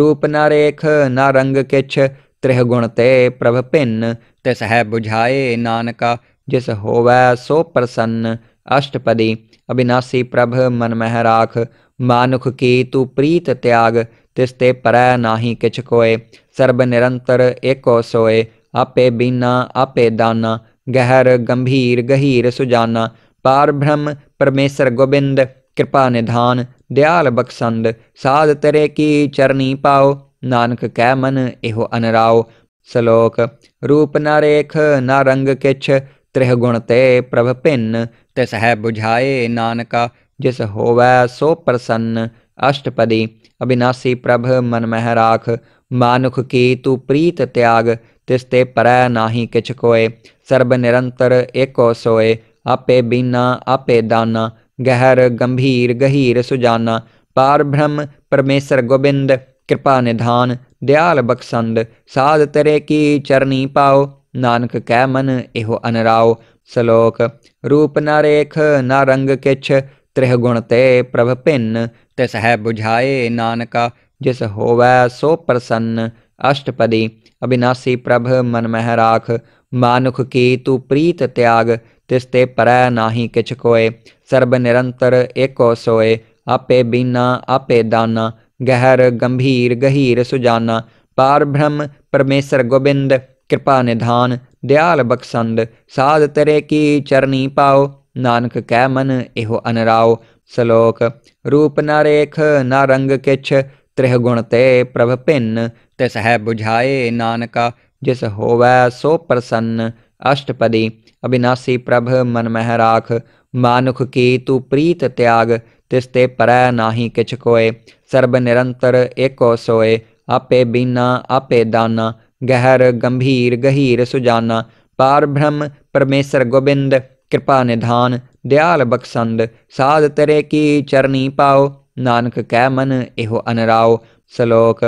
रूप न रेख न रंग किछ त्रिह गुण ते प्रभ भिन्न तिस है बुझाए नानका जिस होवै सो प्रसन्न अष्टपदी अविनाशी प्रभ मन मह राख मानुख की तू प्रीत त्याग तिस्ते पर नाही किछ कोय सर्व निरंतर एको सोय आपे बीना आपे दाना गहर गंभीर गहीर सुजाना पार ब्रह्म परमेश्वर गोविंद कृपा निधान दयाल बखसंद साध तेरे की चरणी पाओ नानक कै मन इहो अनराओ सलोक रूप न रेख न रंग किछ त्रिह गुण ते प्रभ पिन्न तिस बुझाए नानका जिस होवै सो प्रसन्न अष्टपदी अविनाशी प्रभ मनमह राख मानुख की तू प्रीत त्याग तिस्ते पर नाही किछ कोय सर्ब निरंतर एको सोय आपे बीना आपे दाना गहर गंभीर गहीर सुजाना पार ब्रह्म परमेश्वर गोबिंद कृपा निधान दयाल बख्संद साध तेरे की चरणी पाओ नानक कै मन एहो अनराओ सलोक रूप न रेख न रंग किछ त्रिह गुण ते प्रभ भिन्न तिस बुझाए नानका जिस होवै सो प्रसन्न अष्टपदी अविनाशी प्रभ मन मह राख मानुख की तू प्रीत त्याग तिस्ते पर नाही किछ कोय सर्व निरंतर एको सोय आपे बीना आपे दाना गहर गंभीर गहीर सुजाना पार ब्रह्म परमेश्वर गोबिंद कृपा निधान दयाल बखसंद साध तरे की चरनी पाओ नानक कै मन इहो अनराओ सलोक रूप न रेख न रंग किछ त्रिह ते प्रभ भिन्न तिस बुझाए नानका जिस होवै सो प्रसन्न अष्टपदी अविनाशी प्रभ मन मह राख मानुख की तू प्रीत त्याग तिस्ते परै नाही किछ कोय सर्ब निरंतर एको सोए आपे बीना आपे दाना गहर गंभीर गहीर सुजाना पार ब्रह्म परमेसर गोबिंद कृपा निधान दयाल बखसंद साध तरे की चरनी पाओ नानक कै मन एहो अनराओ सलोक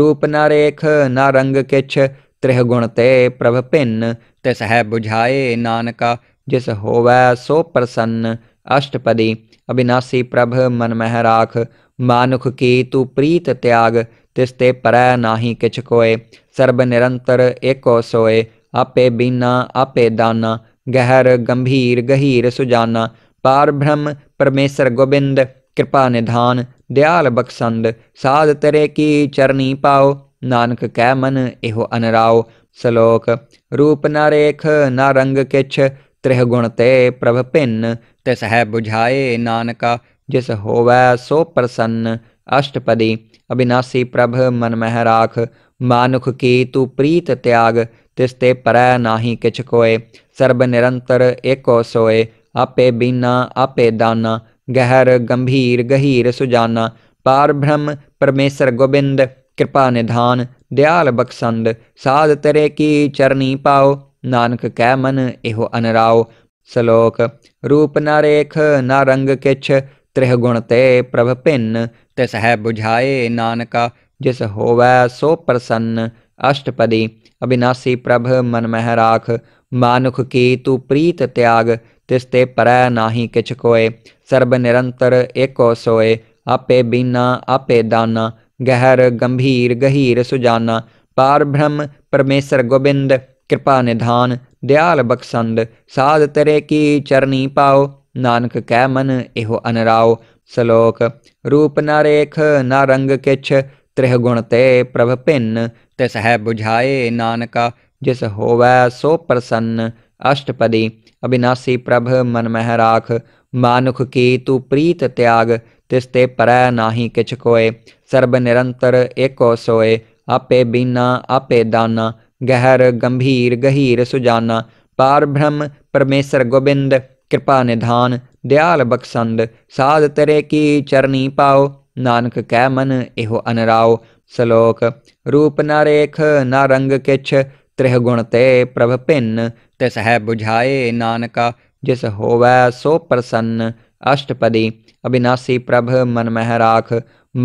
रूप न रेख न रंग किछ त्रिह गुण ते प्रभ भिन्न तिस बुझाए नानका जिस होवै सो प्रसन्न अष्टपदी अविनाशी प्रभ मन मह राख मानुख की तू प्रीत त्याग तिस्ते पर ना ही किछ कोय सर्ब निरंतर एको सोय आपे बीना आपे दाना गहर गंभीर गहीर सुजाना पार ब्रह्म परमेश्वर गोबिंद कृपा निधान दयाल बखसंद साध तरे की चरनी पाओ नानक कै मन एहो अनराओ श्लोक रूप न रेख न रंग किछ त्रिह गुण ते प्रभ भिन्न तिस है बुझाए नानका जिस होवै सो प्रसन्न अष्टपदी अविनाशी प्रभ मन मह राख मानुख की तू प्रीत त्याग तिस्ते पर नाही किच कोय सर्ब निरंतर एको सोए आपे बीना आपे दाना गहर गंभीर गहीर सुजाना पार ब्रह्म परमेश्वर गोविंद कृपा निधान दयाल बखसंद साध तरे की चरणी पाओ नानक कै मन इहो अनराओ सलोक रूप न रेख न रंग किछ त्रिह गुण ते प्रभ पिन्न तिस बुझाए नानका जिस होवै सो प्रसन्न अष्टपदी अविनाशी प्रभ मन राख मानुख की तू प्रीत त्याग तिस ते पर नाही किछ कोय सर्ब निरंतर एको सोय आपे बीना आपे दाना गहर गंभीर गहीर सुजाना पार ब्रह्म परमेश्वर गोविंद कृपा निधान दयाल बख्संद साध तेरे की चरणी पाओ ਨਾਨਕ ਕਹਿ ਮਨ ਇਹੋ ਅਨਰਾਓ ਸ਼ਲੋਕ ਰੂਪ ਨਾ ਰੇਖ ਨਾ ਰੰਗ ਕਿਛ ਤ੍ਰਿਹ ਗੁਣ ਤੇ ਪ੍ਰਭ ਭਿੰਨ ਤਿਸ ਹੈ 부ਝਾਏ ਨਾਨਕਾ ਜਿਸ ਹੋਵੈ ਸੋ ਪ੍ਰਸੰਨ ਅਸ਼ਟਪਦੀ ਅਬినాਸੀ ਪ੍ਰਭ ਮਨ ਮਹਿ ਰਾਖ ਮਾਨੁਖ ਕੀ ਤੂ ਪ੍ਰੀਤ ਤਿਆਗ ਤਿਸ ਤੇ ਪਰੈ ਨਾਹੀ ਕਿਛ ਕੋਏ ਸਰਬ ਨਿਰੰਤਰ ਏਕੋ ਸੋਏ ਆਪੇ ਬੀਨਾ ਆਪੇ ਦਾਨਾ ਗਹਿਰ ਗੰਭੀਰ ਗਹੀਰ ਸੁਜਾਨਾ ਪਾਰ ਬ੍ਰਹਮ ਪਰਮੇਸ਼ਰ ਗੋਬਿੰਦ कृपा निधान दयाल बखसंद साध तेरे की चरनी पाओ नानक कै मन इहो अनराओ सलोक रूप न रेख न रंग किछ त्रिह गुण ते प्रभ भिन्न तिस बुझाए नानका जिस होवै सो प्रसन्न अष्टपदी अविनाशी प्रभ मन मह राख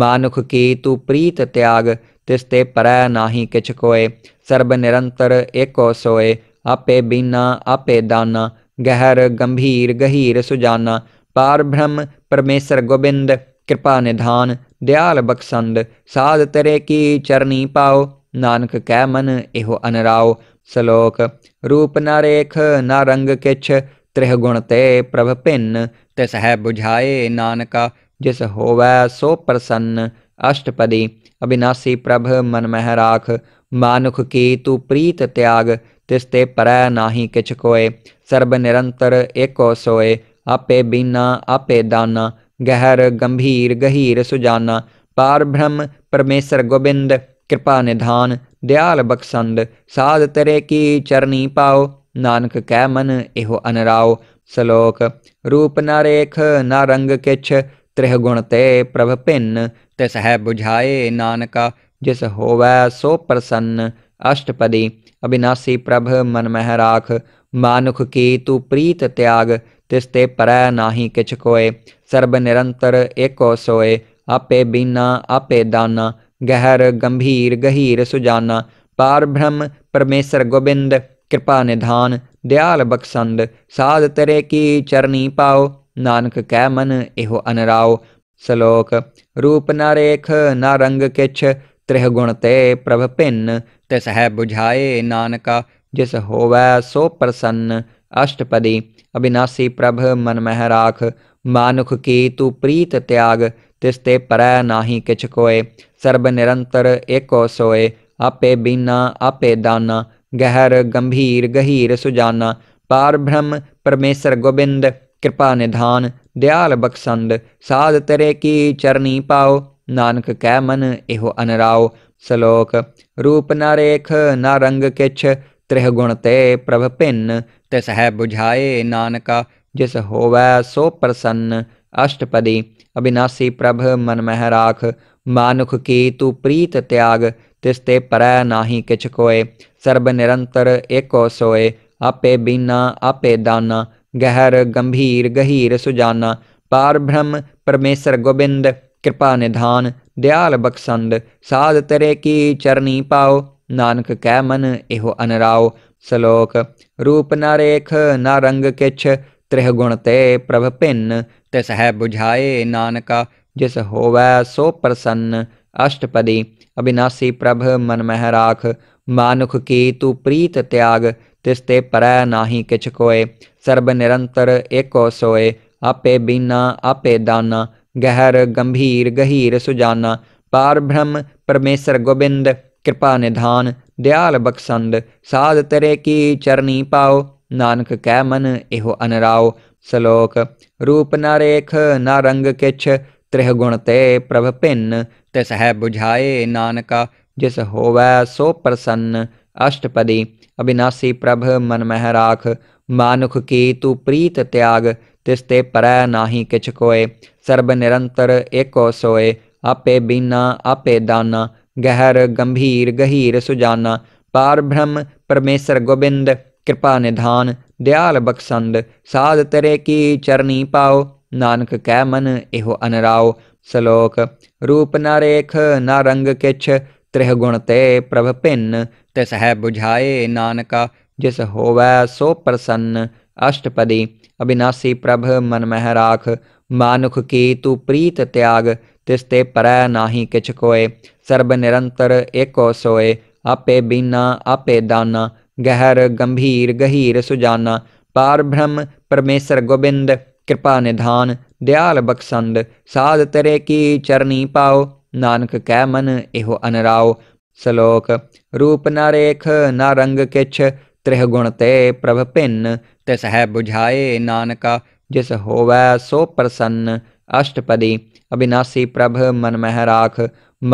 मानुख की तू प्रीत त्याग तिस्ते पर नाही किछ कोय सर्ब निरंतर एको सोए आपे बीना आपे दाना गहर गंभीर गहीर सुजाना पार ब्रह्म परमेसर गोबिंद कृपा निधान दयाल बख्संद साध तरे की चरणी पाओ नानक कै मन एहो अनराओ सलोक रूप न रेख न रंग किछ त्रिह गुण ते प्रभ भिन्न तिस बुझाए नानका जिस होवै सो प्रसन्न अष्टपदी अविनाशी प्रभ मन मह राख मानुख की तू प्रीत त्याग तिस्ते पर नाही किछ कोय सर्ब निरंतर एको सोए आपे बीना आपे दाना गहर गंभीर गहीर सुजाना पार ब्रह्म परमेश्वर गोबिंद कृपा निधान दयाल बखसंद साध तरे की चरणी पाओ नानक कै मन इहो अनराओ सलोक रूप न रेख न रंग किछ त्रिह गुण ते प्रभ भिन्न तिस है बुझाए नानका जिस होवै सो प्रसन्न अष्टपदी अविनाशी प्रभ मन मह राख मानुख की तू प्रीत त्याग तिस्ते पर नाही किछ कोय सर्व निरंतर एको सोए आपे बीना आपे दाना गहर गंभीर गहीर सुजाना पार ब्रह्म परमेश्वर गोविंद कृपा निधान दयाल बखसंद साध तेरे की चरनी पाओ नानक कै मन एहो अनराओ सलोक रूप न रेख न रंग किछ त्रिह गुण ते प्रभ भिन्न तिस बुझाए नानका जिस होवै सो प्रसन्न अष्टपदी अविनाशी प्रभ मन राख मानुख की तू प्रीत त्याग तिस्ते परय नाही किछ कोय सर्ब निरंतर एको सोय आपे बीना आपे दाना गहर गंभीर गहीर सुजाना पार ब्रह्म परमेश्वर गोविंद कृपा निधान दयाल बखसंद साध तेरे की चरनी पाओ ਨਾਨਕ ਕਹਿ ਮਨ ਇਹੋ ਅਨਰਾਓ ਸ਼ਲੋਕ ਰੂਪ ਨਾ ਰੇਖ ਨਾ ਰੰਗ ਕਿਛ ਤ੍ਰਿਹ ਗੁਣ ਤੇ ਪ੍ਰਭ ਭਿੰਨ ਤਿਸ ਹੈ 부ਝਾਏ ਨਾਨਕਾ ਜਿਸ ਹੋਵੈ ਸੋ ਪ੍ਰਸੰਨ ਅਸ਼ਟਪਦੀ ਅਬినాਸੀ ਪ੍ਰਭ ਮਨ ਮਹਿ ਰਾਖ ਮਾਨੁਖ ਕੀ ਤੂ ਪ੍ਰੀਤ ਤਿਆਗ ਤਿਸ ਤੇ ਪਰੈ ਨਾਹੀ ਕਿਛ ਕੋਏ ਸਰਬ ਨਿਰੰਤਰ ਏਕੋ ਸੋਏ ਆਪੇ ਬੀਨਾ ਆਪੇ ਦਾਨਾ ਗਹਿਰ ਗੰਭੀਰ ਗਹੀਰ ਸੁਜਾਨਾ ਪਾਰ ਬ੍ਰਹਮ ਪਰਮੇਸ਼ਰ ਗੋਬਿੰਦ कृपा निधान दयाल बखसंद साध तेरे की चरनी पाओ नानक कै मन एहो अनराओ सलोक रूप न रेख न रंग किछ त्रिह गुण ते प्रभ भिन्न तिस है बुझाए नानका जिस होवै सो प्रसन्न अष्टपदी अविनाशी प्रभ मन महराख मानुख की तू प्रीत त्याग तिस्ते परै नाही किछ कोय सर्ब निरंतर एको सोए आपे बीना आपे दाना गहर गंभीर गहीर सुजाना पार ब्रह्म परमेश्वर गोबिंद कृपा निधान दयाल बखसंद साध तेरे की चरणी पाओ नानक कै मन इहो अनराओ सलोक रूप न रेख न रंग किछ त्रिह गुण ते प्रभ भिन्न तिस बुझाए नानका जिस होवै सो प्रसन्न अष्टपदी अविनाशी प्रभ मन मह राख मानुख की तू प्रीत त्याग तिसते परै नाही किछ कोय सर्ब निरंतर एको सोय आपे बीना आपे दाना गहर गंभीर गहीर सुजाना पार ब्रह्म परमेश्वर गोबिंद कृपा निधान दयाल बख्संद साध तरे की चरणी पाओ नानक कै मन इहो अनराओ श्लोक रूप न रेख न रंग किछ त्रिह गुण ते प्रभ भिन्न तिस है बुझाए नानका जिस होवै सो प्रसन्न अष्टपदी अविनाशी प्रभ मन मह राख मानुख की तू प्रीत त्याग तिस्ते पर नाही किछ कोय सर्व निरंतर एको सोय आपे बीना आपे दाना गहर गंभीर गहीर सुजाना पार ब्रह्म परमेश्वर गोविंद कृपा निधान दयाल बखसंद साध तरे की चरणी पाओ नानक कै मन इहो अनराओ सलोक रूप न रेख न रंग किछ त्रिह गुण ते प्रभ पिन्न तिस है बुझाए नानका जिस होवै सो प्रसन्न अष्टपदी अविनाशी प्रभ मनमह राख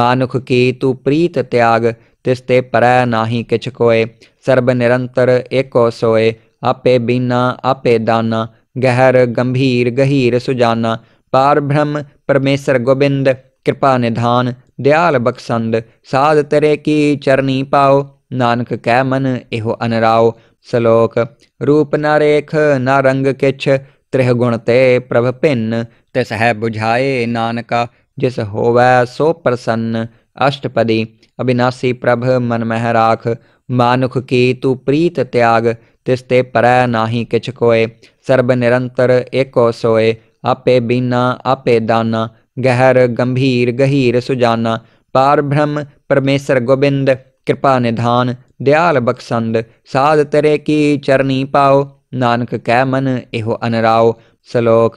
मानुख की तू प्रीत त्याग तिसते पर नाही किछ कोय सर्व निरंतर एको सोय आपे बीना आपे दाना गहर गंभीर गहीर सुजाना पार ब्रह्म परमेश्वर गोबिंद कृपा निधान दयाल बख्संद साध तेरे की चरणी पाओ नानक कै मन इहो अनराव सलोक रूप न रेख न रंग किछ त्रिह गुण ते प्रभ भिन्न तिस बुझाए नानका जिस होवै सो प्रसन्न अष्टपदी अविनाशी प्रभ मन मह राख मानुख की तू प्रीत त्याग तिस्ते पर नाही किछ कोय सर्व निरंतर एको सोय आपे बीना आपे दाना गहर गंभीर गहीर सुजाना पार ब्रह्म परमेश्वर गोबिंद कृपा निधान दयाल बखसंद साध तरे की चरनी पाओ नानक कै मन इहो अनराओ सलोक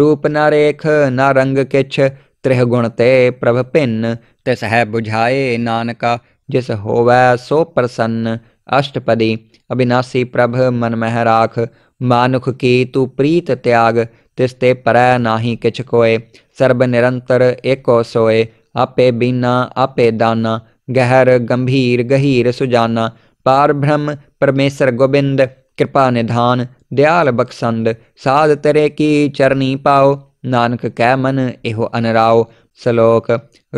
रूप न रेख न रंग किछ त्रिह ते प्रभ भिन्न तिस बुझाए नानका जिस होवै सो प्रसन्न अष्टपदी अविनाशी प्रभ मन मह राख मानुख की तू प्रीत त्याग तिस्ते परै नाही किछ कोय सर्ब निरंतर एको सोए आपे बीना आपे दाना गहर गंभीर गहीर सुजाना पार ब्रह्म परमेसर गोबिंद कृपा निधान दयाल बखसंद साध तरे की चरणी पाओ नानक कै मन एहो अनराओ सलोक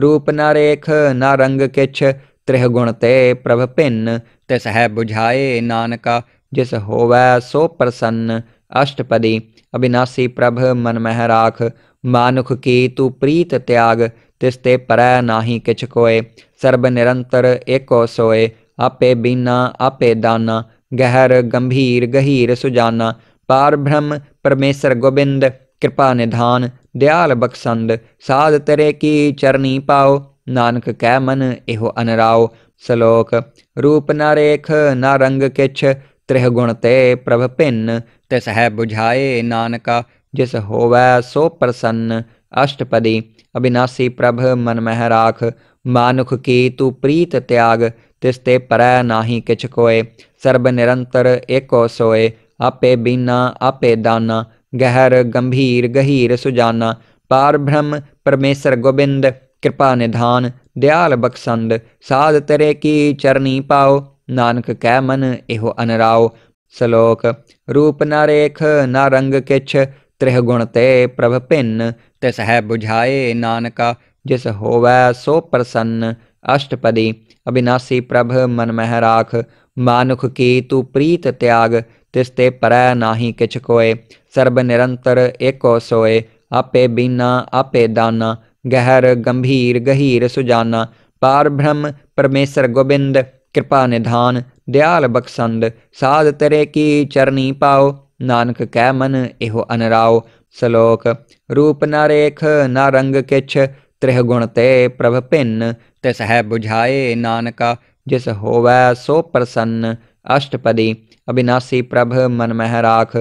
रूप न रेख न रंग किछ त्रिह ते प्रभ भिन्न तिस बुझाए नानका जिस होवै सो प्रसन्न अष्टपदी अविनाशी प्रभ मन महराख मानुख की तू प्रीत त्याग तिस ते पर नाही किछ कोय निरंतर एको सोए आपे बीना आपे दाना गहर गंभीर गहीर सुजाना पार ब्रह्म परमेश्वर गोविंद कृपा निधान दयाल बखसंद साध तरे की चरनी पाओ नानक कै मन एहो अनराओ सलोक रूप न रेख न रंग किछ त्रिह गुण ते प्रभ भिन्न तिस बुझाए नानका जिस होवै सो प्रसन्न अष्टपदी अविनाशी प्रभ मन मह राख मानुख की तू प्रीत त्याग तिस्ते पर नाही किछ कोय सर्ब निरंतर एको सोय आपे बीना आपे दाना गहर गंभीर गहीर सुजाना पार ब्रह्म परमेश्वर गोबिंद कृपा निधान दयाल बखसंद साध तरे की चरणी पाओ नानक कै मन इहो अनराओ सलोक रूप न रेख न रंग किछ त्रिह गुण ते प्रभ भिन्न तिस है बुझाए नानका जिस होवै सो प्रसन्न अष्टपदी अविनाशी प्रभ मन मह राख मानुख की तू प्रीत त्याग तिस्ते पर नाही किछ कोय सर्व निरंतर एको सोय आपे बीना आपे दाना गहर गंभीर गहीर सुजाना पार ब्रह्म परमेश्वर गोविंद कृपा निधान दयाल बखसंद साध तेरे की चरणी पाओ नानक कै मन इहो अनराओ सलोक रूप न रेख न रंग किछ त्रिह गुण ते प्रभ पिन्न तिस बुझाए नानका जिस होवै सो प्रसन्न अष्टपदी अविनाशी प्रभ मनमह राख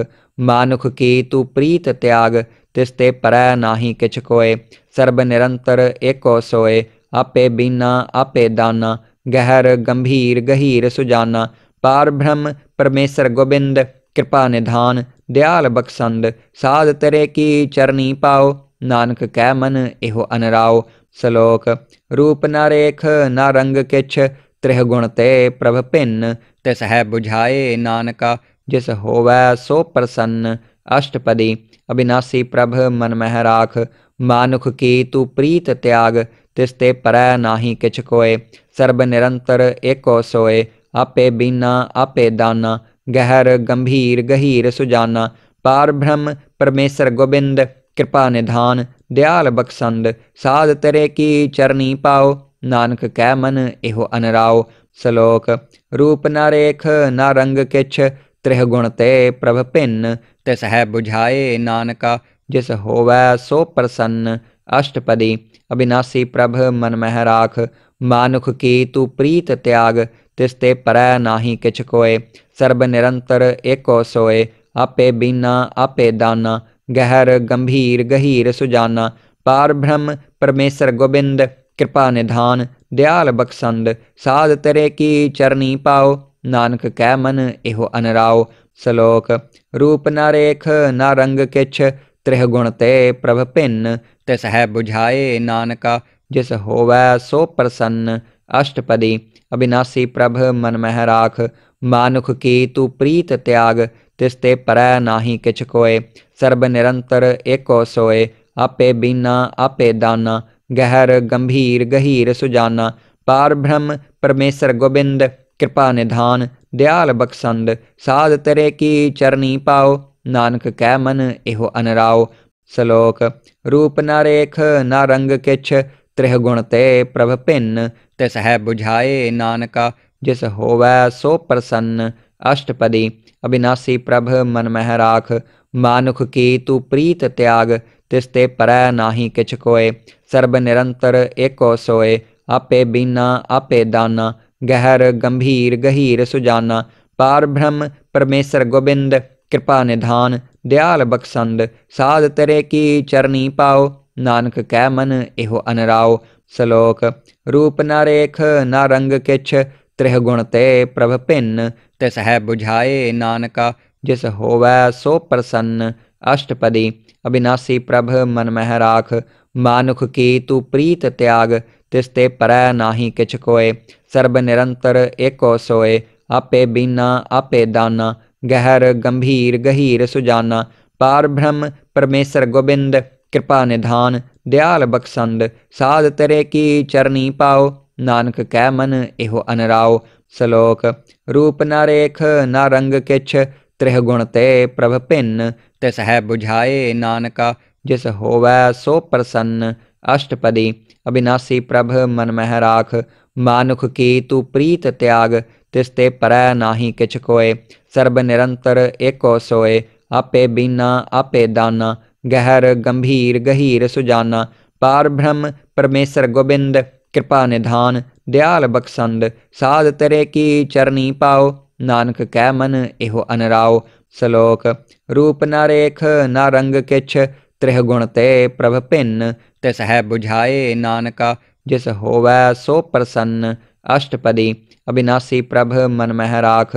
मानुख की तू प्रीत त्याग तिस ते पर नाही किछ कोय सर्व निरंतर एको सोय आपे बीना आपे दाना गहर गंभीर गहीर सुजाना पार ब्रह्म परमेश्वर गोबिंद कृपा निधान दयाल बख्संद साध तरे की चरणी पाओ नानक कह मन ਇਹੋ ਅਨਰਾਓ सलोक रूप न रेख न रंग ਕਿਛ त्रिह गुण ते ਪ੍ਰਭ ਭਿੰਨ ਤਿਸ बुझाए नानका जिस ਜਿਸ सो प्रसन्न अष्टपदी अविनाशी प्रभ मन मह राख मानुख की तू प्रीत त्याग तिस्ते पर नाही किछ कोय सर्ब निरंतर एको सोए आपे बीना आपे दाना गहर गंभीर गहीर सुजाना पार ब्रह्म परमेश्वर गोबिंद कृपा निधान दयाल बखसंद साध तेरे की चरनी पाओ नानक कै मन इहो अनराओ सलोक रूप न रेख न रंग किछ त्रिह गुण ते प्रभ भिन्न तिस बुझाए नानका जिस होवै सो प्रसन्न अष्टपदी अविनाशी प्रभ मन मह राख मानुख की तू प्रीत त्याग तिस्ते परै नाही किछ कोय सर्ब निरंतर एको सोए आपे बीना आपे दाना गहर गंभीर गहीर सुजाना पार ब्रह्म परमेसर गोबिंद कृपा निधान दयाल बख्संद साध तेरे की चरणी पाओ नानक कै मन एहो अनराओ सलोक रूप न रेख न रंग किछ त्रिह गुण ते प्रभ भिन्न तिस बुझाए नानका जिस होवै सो प्रसन्न अष्टपदी अविनाशी प्रभ मन मह राख मानुख की तू प्रीत त्याग तिस ते पर नाही किछ कोय सर्ब निरंतर एको सोए आपे बीना आपे दाना गहर गंभीर गहीर सुजाना पार ब्रह्म परमेश्वर गोविंद कृपा निधान दयाल बख्संद साध तरे की चरणी पाओ नानक कै मन एहो अनराओ सलोक रूप न रेख न रंग किछ त्रिह गुण ते प्रभ भिन्न तिस बुझाए नानका जिस होवै सो प्रसन्न अष्टपदी अविनाशी प्रभ मन मह राख मानुख की तू प्रीत त्याग तिस्ते पर नाही किच कोय सर्ब निरंतर एको सोय आपे बीना आपे दाना गहर गंभीर गहीर सुजाना पार ब्रह्म परमेश्वर गोबिंद कृपा निधान दयाल बखसंद साध तेरे की चरनी पाओ नानक कै मन इहो अनराओ सलोक रूप न रेख न रंग किछ त्रिह गुण ते प्रभ भिन्न तिस है बुझाए नानका जिस होवै सो प्रसन्न अष्टपदी अविनाशी प्रभ मन मह मानुख की तू प्रीत त्याग तिस्ते पर नाही किच कोय सर्व निरंतर एको सोय आपे बीना आपे दाना गहर गंभीर गहीर सुजाना पार ब्रह्म परमेश्वर गोविंद कृपा निधान दयाल बखसंद साध तेरे की चरणी पाओ नानक कै मन इहो अनराओ सलोक रूप न रेख न रंग किछ त्रिह गुण ते प्रभ पिन्न तिस बुझाए नानका जिस होवै सो प्रसन्न अष्टपदी अविनाशी प्रभ मन मह राख मानुख की तू प्रीत त्याग तिस ते पर नाही किछ कोय सर्ब निरंतर एको सोय आपे बीना आपे दाना गहर गंभीर गहीर सुजाना पार ब्रह्म परमेश्वर गोबिंद कृपा निधान दयाल बख्संद साध तेरे की चरणी पाओ ਨਾਨਕ ਕਹਿ ਮਨ ਇਹੋ ਅਨਰਾਓ ਸ਼ਲੋਕ ਰੂਪ ਨਾ ਰੇਖ ਨਾ ਰੰਗ ਕਿਛ ਤ੍ਰਿਹ ਗੁਣ ਤੇ ਪ੍ਰਭ ਭਿੰਨ ਤਿਸ ਹੈ 부ਝਾਏ ਨਾਨਕਾ ਜਿਸ ਹੋਵੈ ਸੋ ਪ੍ਰਸੰਨ ਅਸ਼ਟਪਦੀ ਅਬినాਸੀ ਪ੍ਰਭ ਮਨ ਮਹਿ ਰਾਖ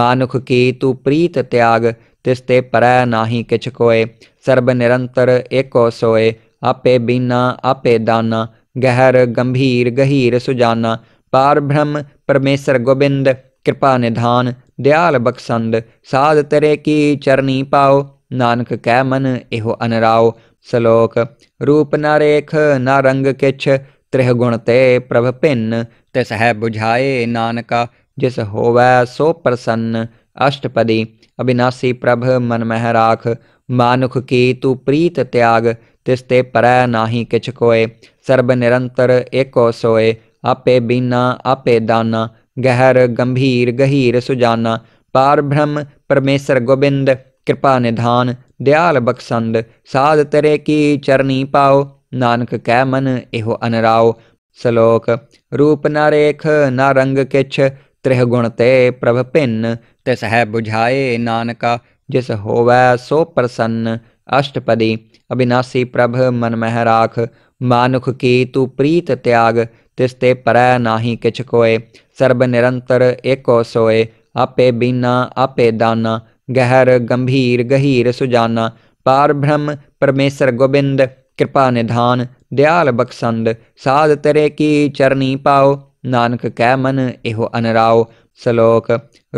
ਮਾਨੁਖ ਕੀ ਤੂ ਪ੍ਰੀਤ ਤਿਆਗ ਤਿਸ ਤੇ ਪਰੈ ਨਾਹੀ ਕਿਛ ਕੋਏ ਸਰਬ ਨਿਰੰਤਰ ਏਕੋ ਸੋਏ ਆਪੇ ਬੀਨਾ ਆਪੇ ਦਾਨਾ ਗਹਿਰ ਗੰਭੀਰ ਗਹੀਰ ਸੁਜਾਨਾ ਪਾਰ ਬ੍ਰਹਮ ਪਰਮੇਸ਼ਰ ਗੋਬਿੰਦ ਕਿਰਪਾ ਨਿਧਾਨ ਦਿਆਲ ਬਖਸੰਦ ਸਾਧ ਤੇਰੇ ਕੀ ਚਰਨੀ ਪਾਓ ਨਾਨਕ ਕਹਿ ਮਨ ਇਹੋ ਅਨਰਾਓ ਸ਼ਲੋਕ ਰੂਪ ਨਾ ਰੇਖ ਨਾ ਰੰਗ ਕਿਛ ਤ੍ਰਿਹ ਗੁਣ ਤੇ ਪ੍ਰਭ ਭਿੰਨ ਤਿਸ ਹੈ 부ਝਾਏ ਨਾਨਕਾ ਜਿਸ ਹੋਵੈ ਸੋ ਪ੍ਰਸੰਨ ਅਸ਼ਟਪਦੀ ਅਬినాਸੀ ਪ੍ਰਭ ਮਨ ਮਹਿ ਰਾਖ ਮਾਨੁਖ ਕੀ ਤੂ ਪ੍ਰੀਤ ਤਿਆਗ ਤਿਸ ਤੇ ਪਰੈ ਨਾਹੀ ਕਿਛ ਕੋਏ ਸਰਬ ਨਿਰੰਤਰ ਏਕੋ ਸੋਏ ਆਪੇ ਬੀਨਾ ਆਪੇ ਦਾਨਾ गहर गंभीर गहीर सुजाना पार ब्रह्म परमेश्वर गोविंद कृपा निधान दयाल बख्संद साध तरे की चरणी पाओ नानक कै मन एहो अनराओ श्लोक रूप न रेख न रंग किछ त्रिह गुण ते प्रभ भिन्न तिस बुझाए नानका जिस होवै सो प्रसन्न अष्टपदी अविनाशी प्रभ मन मह राख मानुख की तू प्रीत त्याग तिस्ते पर नाही किछ कोय सर्ब निरंतर एको सोए आपे बीना आपे दाना गहर गंभीर गहीर सुजाना पार ब्रह्म परमेश्वर गोबिंद कृपा निधान दयाल बख्संद साध तरे की चरनी पाओ नानक कै मन इहो अनराओ सलोक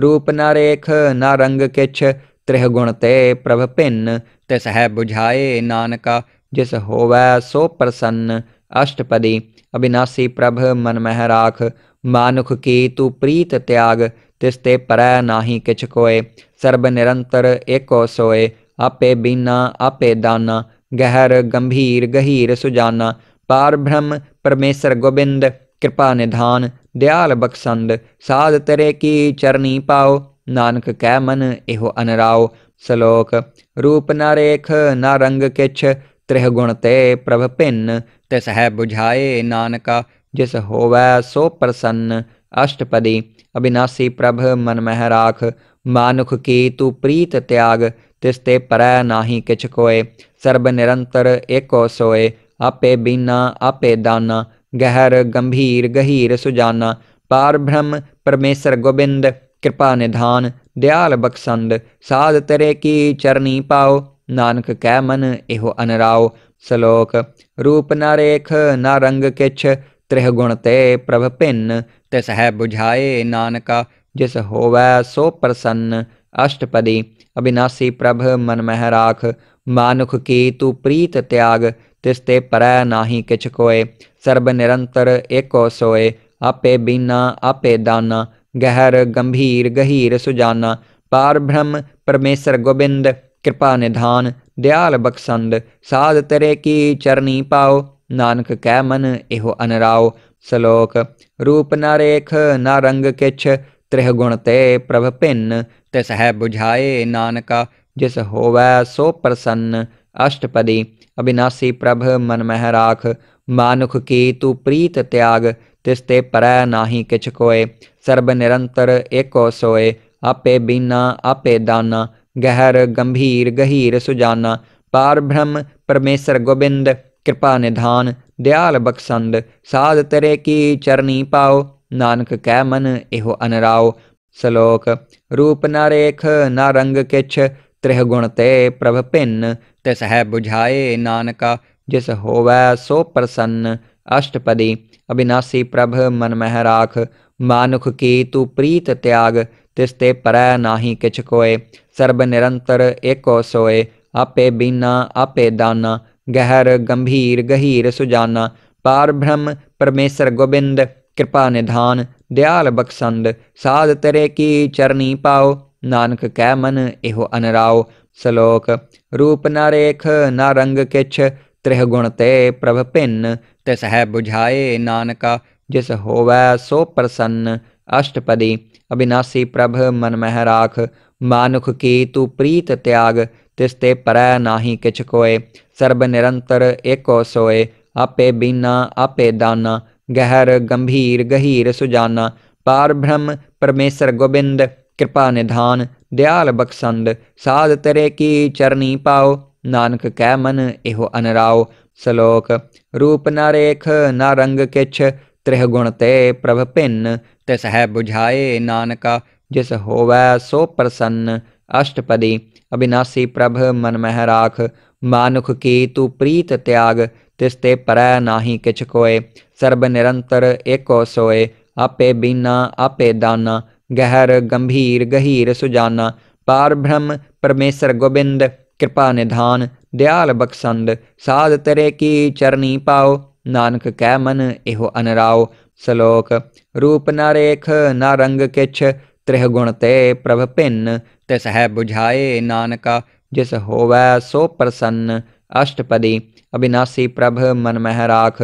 रूप न रेख न रंग किछ त्रिह ते प्रभ भिन्न तिस बुझाए नानका जिस होवै सो प्रसन्न अष्टपदी अविनाशी प्रभ मनमह राख मानुख की तू प्रीत त्याग तिस्ते पर नाही किच कोय सर्व निरंतर एको सोय आपे बीना आपे दाना गहर गंभीर गहीर सुजाना पार ब्रह्म परमेश्वर गोविंद कृपा निधान दयाल बखसंद साध तरे की चरणी पाओ नानक कै मन एहो अनराओ सलोक रूप न रेख न रंग किछ त्रिह गुण ते प्रभ पिन्न तिस बुझाए नानका जिस होवै सो प्रसन्न अष्टपदी अविनाशी प्रभ मन राख मानुख की तू प्रीत त्याग तिस्ते परय नाही किछ कोय सर्व निरंतर एको सोय आपे बीना आपे दाना गहर गंभीर गहीर सुजाना पार ब्रह्म परमेश्वर गोविंद कृपा निधान दयाल बख्संद साध तेरे की चरनी पाओ नानक ਕੈ मन ਇਹੋ ਅਨਰਾਓ सलोक रूप न रेख न रंग ਕਿਛ ਤ੍ਰਿਹ ਗੁਣ ਤੇ ਪ੍ਰਭ ਭਿੰਨ ਤਿਸ ਹੈ 부ਝਾਏ ਨਾਨਕਾ ਜਿਸ ਹੋਵੈ ਸੋ अष्टपदी अविनाशी प्रभ मन मह राख मानुख की तू प्रीत त्याग तिस्ते पर नाही किछ कोय सर्व निरंतर एको सोय आपे बीना आपे दाना गहर गंभीर गहीर सुजाना पार ब्रह्म परमेश्वर गोबिंद कृपा निधान दयाल बखसंद साध तेरे की चरनी पाओ नानक कै मन इहो अनराओ सलोक रूप न रेख न रंग किछ त्रिह गुण ते प्रभ भिन्न तिस बुझाए नानका जिस होवै सो प्रसन्न अष्टपदी अविनाशी प्रभ मन महराख मानुख की तू प्रीत त्याग तिस्ते परै नाही किछ कोय सर्ब निरंतर एको सोए आपे बीना आपे दाना गहर गंभीर गहीर सुजाना पार ब्रह्म परमेश्वर गोबिंद कृपा निधान दयाल बखसंद साध तरे की चरणी पाओ नानक कै मन एहो अनराओ श्लोक रूप न रेख न रंग किछ त्रिह गुण ते प्रभ भिन्न तिस है बुझाए नानका जिस होवै सो प्रसन्न अष्टपदी अविनाशी प्रभ मन मह राख मानुख की तू प्रीत त्याग तिस ते पर नाही किछ कोय सर्ब निरंतर एको सोए आपे बीना आपे दाना गहर गंभीर गहीर सुजाना पार ब्रह्म परमेश्वर गोविंद कृपा निधान दयाल बख्संद साध तरे की चरणी पाओ नानक कै मन इहो अनराओ सलोक रूप न रेख न रंग किछ त्रिह गुण ते प्रभ भिन्न तिस बुझाए नानका जिस होवै सो प्रसन्न अष्टपदी अविनाशी प्रभ मन मह राख मानुख की तू प्रीत त्याग तिसते परै नाही किछ कोय सर्ब निरंतर एको सोय आपे बीना आपे दाना गहर गंभीर गहीर सुजाना पार ब्रह्म परमेश्वर गोबिंद कृपा निधान दयाल बखसंद साध तरे की चरणी पाओ नानक कै मन इहो अनराओ सलोक रूप न रेख न रंग किछ त्रिह गुण ते प्रभ भिन्न तिस है बुझाए नानका जिस होवै सो प्रसन्न अष्टपदी अविनाशी प्रभ मन मह राख मानुख की तू प्रीत त्याग तिस्ते पर नाही किछ कोय सर्व निरंतर एको सोय आपे बीना आपे दाना गहर गंभीर गहीर सुजाना पार ब्रह्म परमेश्वर गोविंद कृपा निधान दयाल बखसंद साध तेरे की चरणी पाओ नानक कै मन इहो अनराओ सलोक रूप न रेख न रंग किछ त्रिह गुण ते प्रभ भिन्न तिस है बुझाए नानका जिस होवै सो प्रसन्न अष्टपदी अविनाशी प्रभ मन राख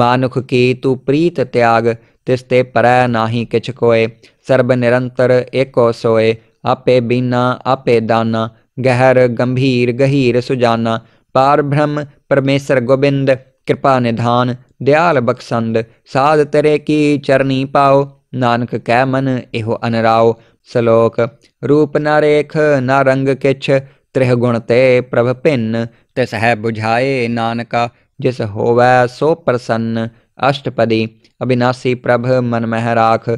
मानुख की तू प्रीत त्याग तिसते परय नाही किछ कोय सर्ब निरंतर एको सोय आपे बीना आपे दाना गहर गंभीर गहीर सुजाना पार ब्रह्म परमेश्वर गोबिंद कृपा निधान दयाल बख्संद साध तेरे की चरनी पाओ नानक कै मन एहो अनराओ सलोक रूप न रेख न रंग किछ त्रिहगुण ते प्रभ भिन्न तिसह बुझाए नानका जिस होवै सो प्रसन्न अष्टपदी अविनाशी प्रभ मन मह राख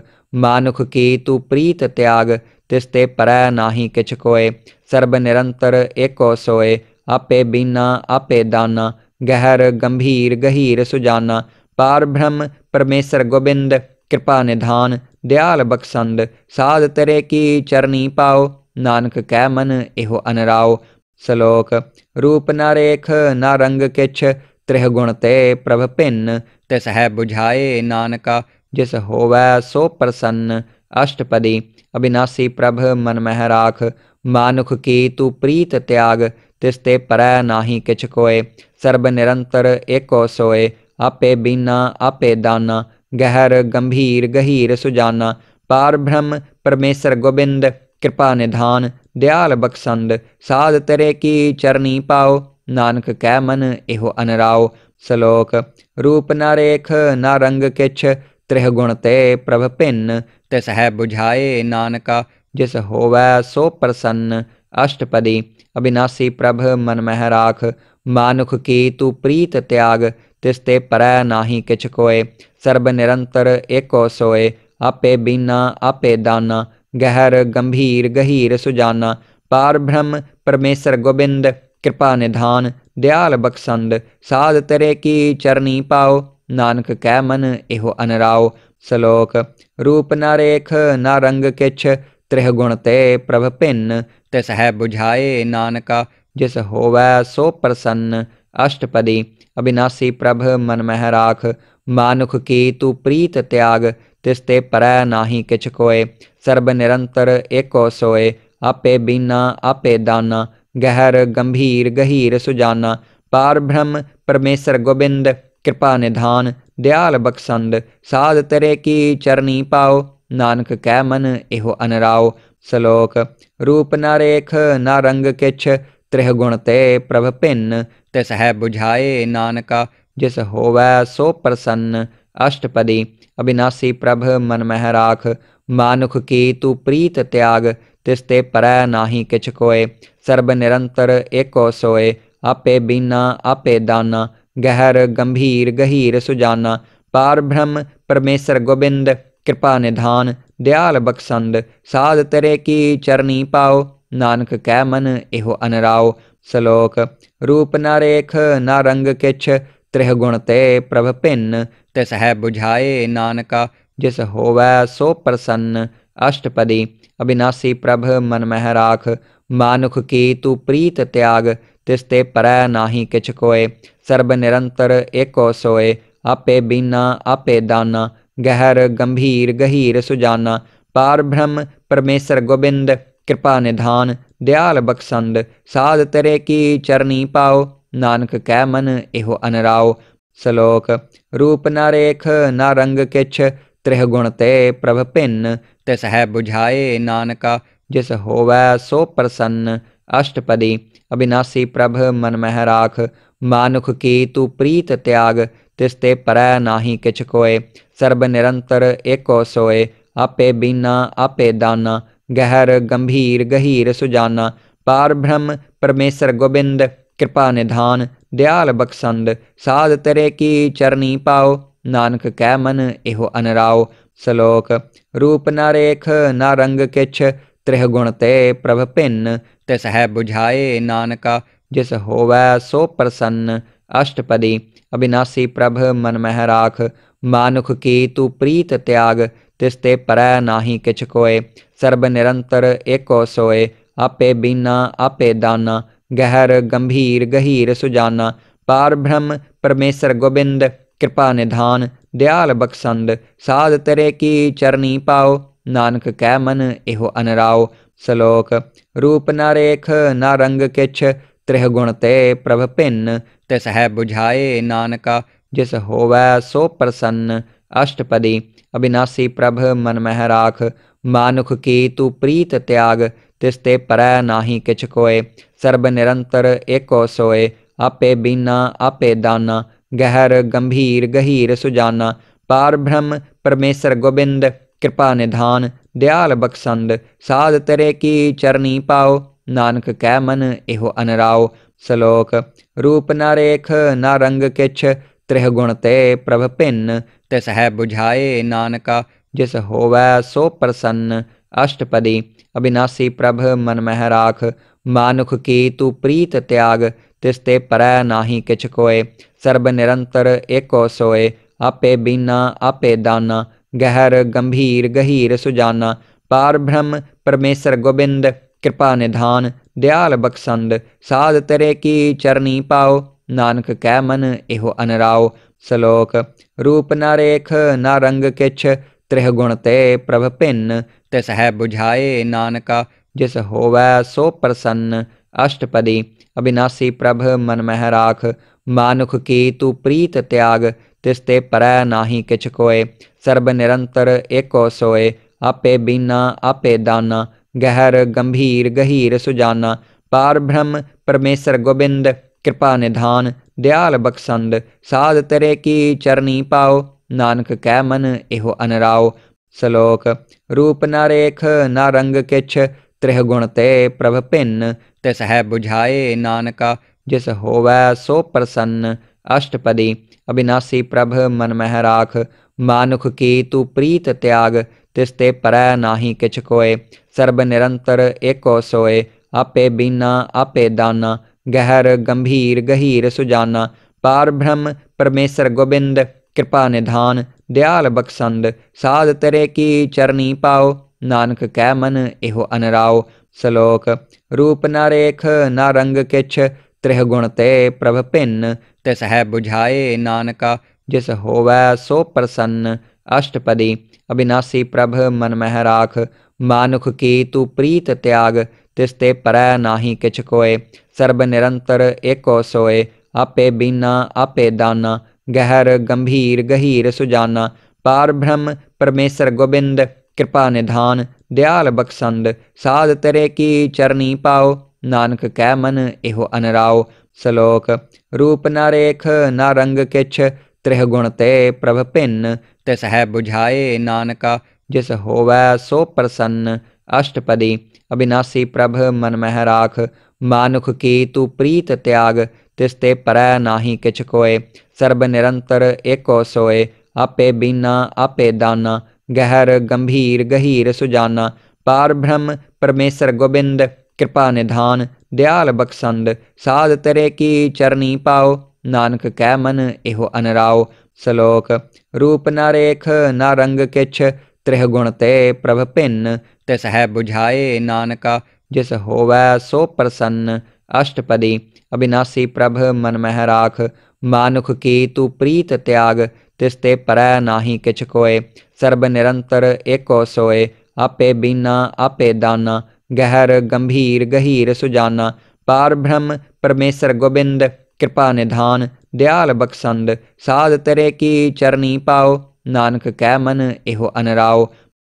मानुख की तू प्रीत त्याग तिस्ते पर नाही किछ कोय सर्ब निरंतर एको सोए आपे बीना आपे दाना गहर गंभीर गहीर सुजाना पार ब्रह्म परमेश्वर गोबिंद कृपा निधान दयाल बखसंद साध तरे की चरनी पाओ नानक कै मन एहो अनराओ श्लोक रूप न रेख न रंग किछ त्रिह गुण ते प्रभ भिन्न तिस है बुझाए नानका जिस होवै सो प्रसन्न अष्टपदी अविनाशी प्रभ मन मह राख मानुख की तू प्रीत त्याग तिस्ते परय नाही किछ कोय सर्ब निरंतर एको सोए आपे बीना आपे दाना गहर गंभीर गहीर सुजाना पार ब्रह्म परमेसर गोबिंद कृपा निधान दयाल बखसंद साध तेरे की चरनी पाओ नानक कै मन एहो अनराओ सलोक रूप न रेख न रंग किछ त्रिह गुण ते प्रभ भिन्न तिस है बुझाए नानका जिस होवै सो प्रसन्न अष्टपदी अविनाशी प्रभ मन मह राख मानुख की तू प्रीत त्याग तिसते परै नाही किच कोय सर्ब निरंतर एको सोय आपे बीना आपे दाना गहर गंभीर गहीर सुजाना पार ब्रह्म परमेश्वर गोबिंद कृपा निधान दयाल बखसंद साध तरे की चरणी पाओ नानक कै मन इहो अनराओ सलोक रूप न रेख न रंग किछ त्रिह गुण ते प्रभ भिन्न तिस है बुझाए नानका जिस होवै सो प्रसन्न अष्टपदी अविनाशी प्रभ मन मह राख मानुख की तू प्रीत त्याग तिस्ते पर नाही किच कोय सर्व निरंतर एको सोय आपे बीना आपे दाना गहर गंभीर गहीर सुजाना पार ब्रह्म परमेश्वर गोविंद कृपा निधान दयाल बखसंद साध तेरे की चरणी पाओ नानक कै मन इहो अनराओ सलोक रूप न रेख न रंग किछ त्रिह गुण ते प्रभ भिन्न तिस है बुझाए नानका जिस होवै सो प्रसन्न अष्टपदी अविनाशी प्रभ मन मह राख मानुख की तू प्रीत त्याग तिसते पर नाही किछ कोय सर्ब निरंतर एको सोय आपे बीना आपे दाना गहर गंभीर गहीर सुजाना पार ब्रह्म परमेश्वर गोविंद कृपा निधान दयाल बखसंद साध तरे की चरनी पाओ नानक कै मन एहो अनराओ श्लोक रूप न रेख न रंग किछ त्रिह गुण ते प्रभ भिन्न तिसह बुझाए नानका जिस होवै सो प्रसन्न अष्टपदी अविनाशी प्रभ मन मह राख मानुख की तू प्रीत त्याग तिसते पर नाही किछ कोय सर्व निरंतर एको सोय आपे बीना आपे दाना गहर गंभीर गहीर सुजाना पार ब्रह्म परमेश्वर गोविंद कृपा निधान दयाल बख्संद साध तरे की चरणी पाओ नानक कै मन एहो अनराओ श्लोक रूप न रेख न रंग किछ त्रिह गुण ते प्रभ भिन्न तिस है बुझाए नानका जिस होवै सो प्रसन्न अष्टपदी अविनाशी प्रभ मन मह राख मानुख की तू प्रीत त्याग तिस्ते पर नाही किछ कोय सर्ब निरंतर एको सोए आपे बीना आपे दाना गहर गंभीर गहीर सुजाना पार ब्रह्म परमेसर गोबिंद कृपा निधान दयाल बखसंद साध तरे की चरनी पाओ नानक कै मन एहो अनराओ सलोक रूप न रेख न रंग किछ त्रिह गुण ते प्रभ भिन्न तिस बुझाए नानका जिस होवै सो प्रसन्न अष्टपदी अविनाशी प्रभ मन महराख मानुख की तू प्रीत त्याग तिस ते पर नाही किछ कोय सर्ब निरंतर एको सोए आपे बीना आपे दाना गहर गंभीर गहीर सुजाना पार ब्रह्म परमेश्वर गोविंद कृपा निधान दयाल बखसंद साध तरे की चरणी पाओ नानक कै मन एहो अनराओ सलोक रूप न रेख न रंग किछ त्रिह गुण ते प्रभ भिन्न तिस बुझाए नानका जिस होवै सो प्रसन्न अष्टपदी अविनाशी प्रभ मन मह राख मानुख की तू प्रीत त्याग तिस्ते पर नाही किछ कोय सर्ब निरंतर एको सोय आपे बीना आपे दाना गहर गंभीर गहीर सुजाना पार ब्रह्म परमेश्वर गोबिंद कृपा निधान दयाल बखसंद साध तरे की चरणी पाओ नानक कै मन इहो अनराओ सलोक रूप न रेख न रंग किछ त्रिह गुण ते प्रभ भिन्न तिस है बुझाए नानका जिस होवै सो प्रसन्न अष्टपदी अविनाशी प्रभ मन मह मानुख की तू प्रीत त्याग तिस्ते पर नाही किच कोय सर्व निरंतर एको सोय आपे बीना आपे दाना गहर गंभीर गहीर सुजाना पार ब्रह्म परमेश्वर गोविंद कृपा निधान दयाल बखसंद साध तेरे की चरणी पाओ नानक कै मन इहो अनराओ सलोक रूप न रेख न रंग किछ त्रिह गुण ते प्रभ पिन्न तिस है बुझाए नानका जिस होवै सो प्रसन्न अष्टपदी अविनाशी प्रभ मन मह राख मानुख की तू प्रीत त्याग तिस ते पर नाही किछ कोय सर्व निरंतर एको सोय आपे बीना आपे दाना गहर गंभीर गहीर सुजाना पार ब्रह्म परमेश्वर गोबिंद कृपा निधान दयाल बख्संद साध तेरे की चरणी पाओ नानक कह मन एहो अनराओ सलोक रूप न रेख न रंग किछ त्रिह गुण ते प्रभ भिन्न तिसह बुझाए नानका जिस होवै सो प्रसन्न अष्टपदी अविनाशी प्रभ मन मह राख मानुख की तू प्रीत त्याग तिस्ते पर नाही किछ कोय सर्ब निरंतर एको सोए आपे बीना आपे दाना गहर गंभीर गहीर सुजाना पार ब्रह्म परमेश्वर गोबिंद कृपा निधान दयाल बखसंद साध तेरे की चरनी पाओ नानक कै मन इहो अनराओ श्लोक रूप न रेख न रंग किछ त्रिह गुण ते प्रभ भिन्न तिस बुझाए नानका जिस होवै सो प्रसन्न अष्टपदी अविनाशी प्रभ मन मह राख मानुख की तू प्रीत त्याग तिस्ते पर नाही किछ कोय सर्ब निरंतर एको सोए आपे बीना आपे दाना गहर गंभीर गहीर सुजाना पार ब्रह्म परमेश्वर गोबिंद कृपा निधान दयाल बख्संद साध तरे की चरणी पाओ नानक कै मन एहो अनराओ श्लोक रूप न रेख न रंग किछ त्रिह गुण ते प्रभ भिन्न तिस बुझाए नानका जिस होवै सो प्रसन्न अष्टपदी अविनाशी प्रभ मन मह राख मानुख की तू प्रीत त्याग तिस ते पर नाही किछ कोय सर्व निरंतर एको सोए आपे बीना आपे दाना गहर गंभीर गहीर सुजाना पार ब्रह्म परमेश्वर गोविंद कृपा निधान दयाल बख्संद साध तरे की चरणी पाओ नानक कै मन एहो अनराओ सलोक रूप न रेख न रंग किछ त्रिह गुण ते प्रभ भिन्न तिस बुझाए नानका जिस होवै सो प्रसन्न अष्टपदी अविनाशी प्रभ मन मह राख मानुख की तू प्रीत त्याग तिस्ते पर नाही किछ कोय सर्ब निरंतर एको सोए आपे बीना आपे दाना गहर गंभीर गहीर सुजाना पार ब्रह्म परमेश्वर गोबिंद कृपा निधान दयाल बखसंद साध तरे की चरनी पाओ नानक कै मन एहो अनराओ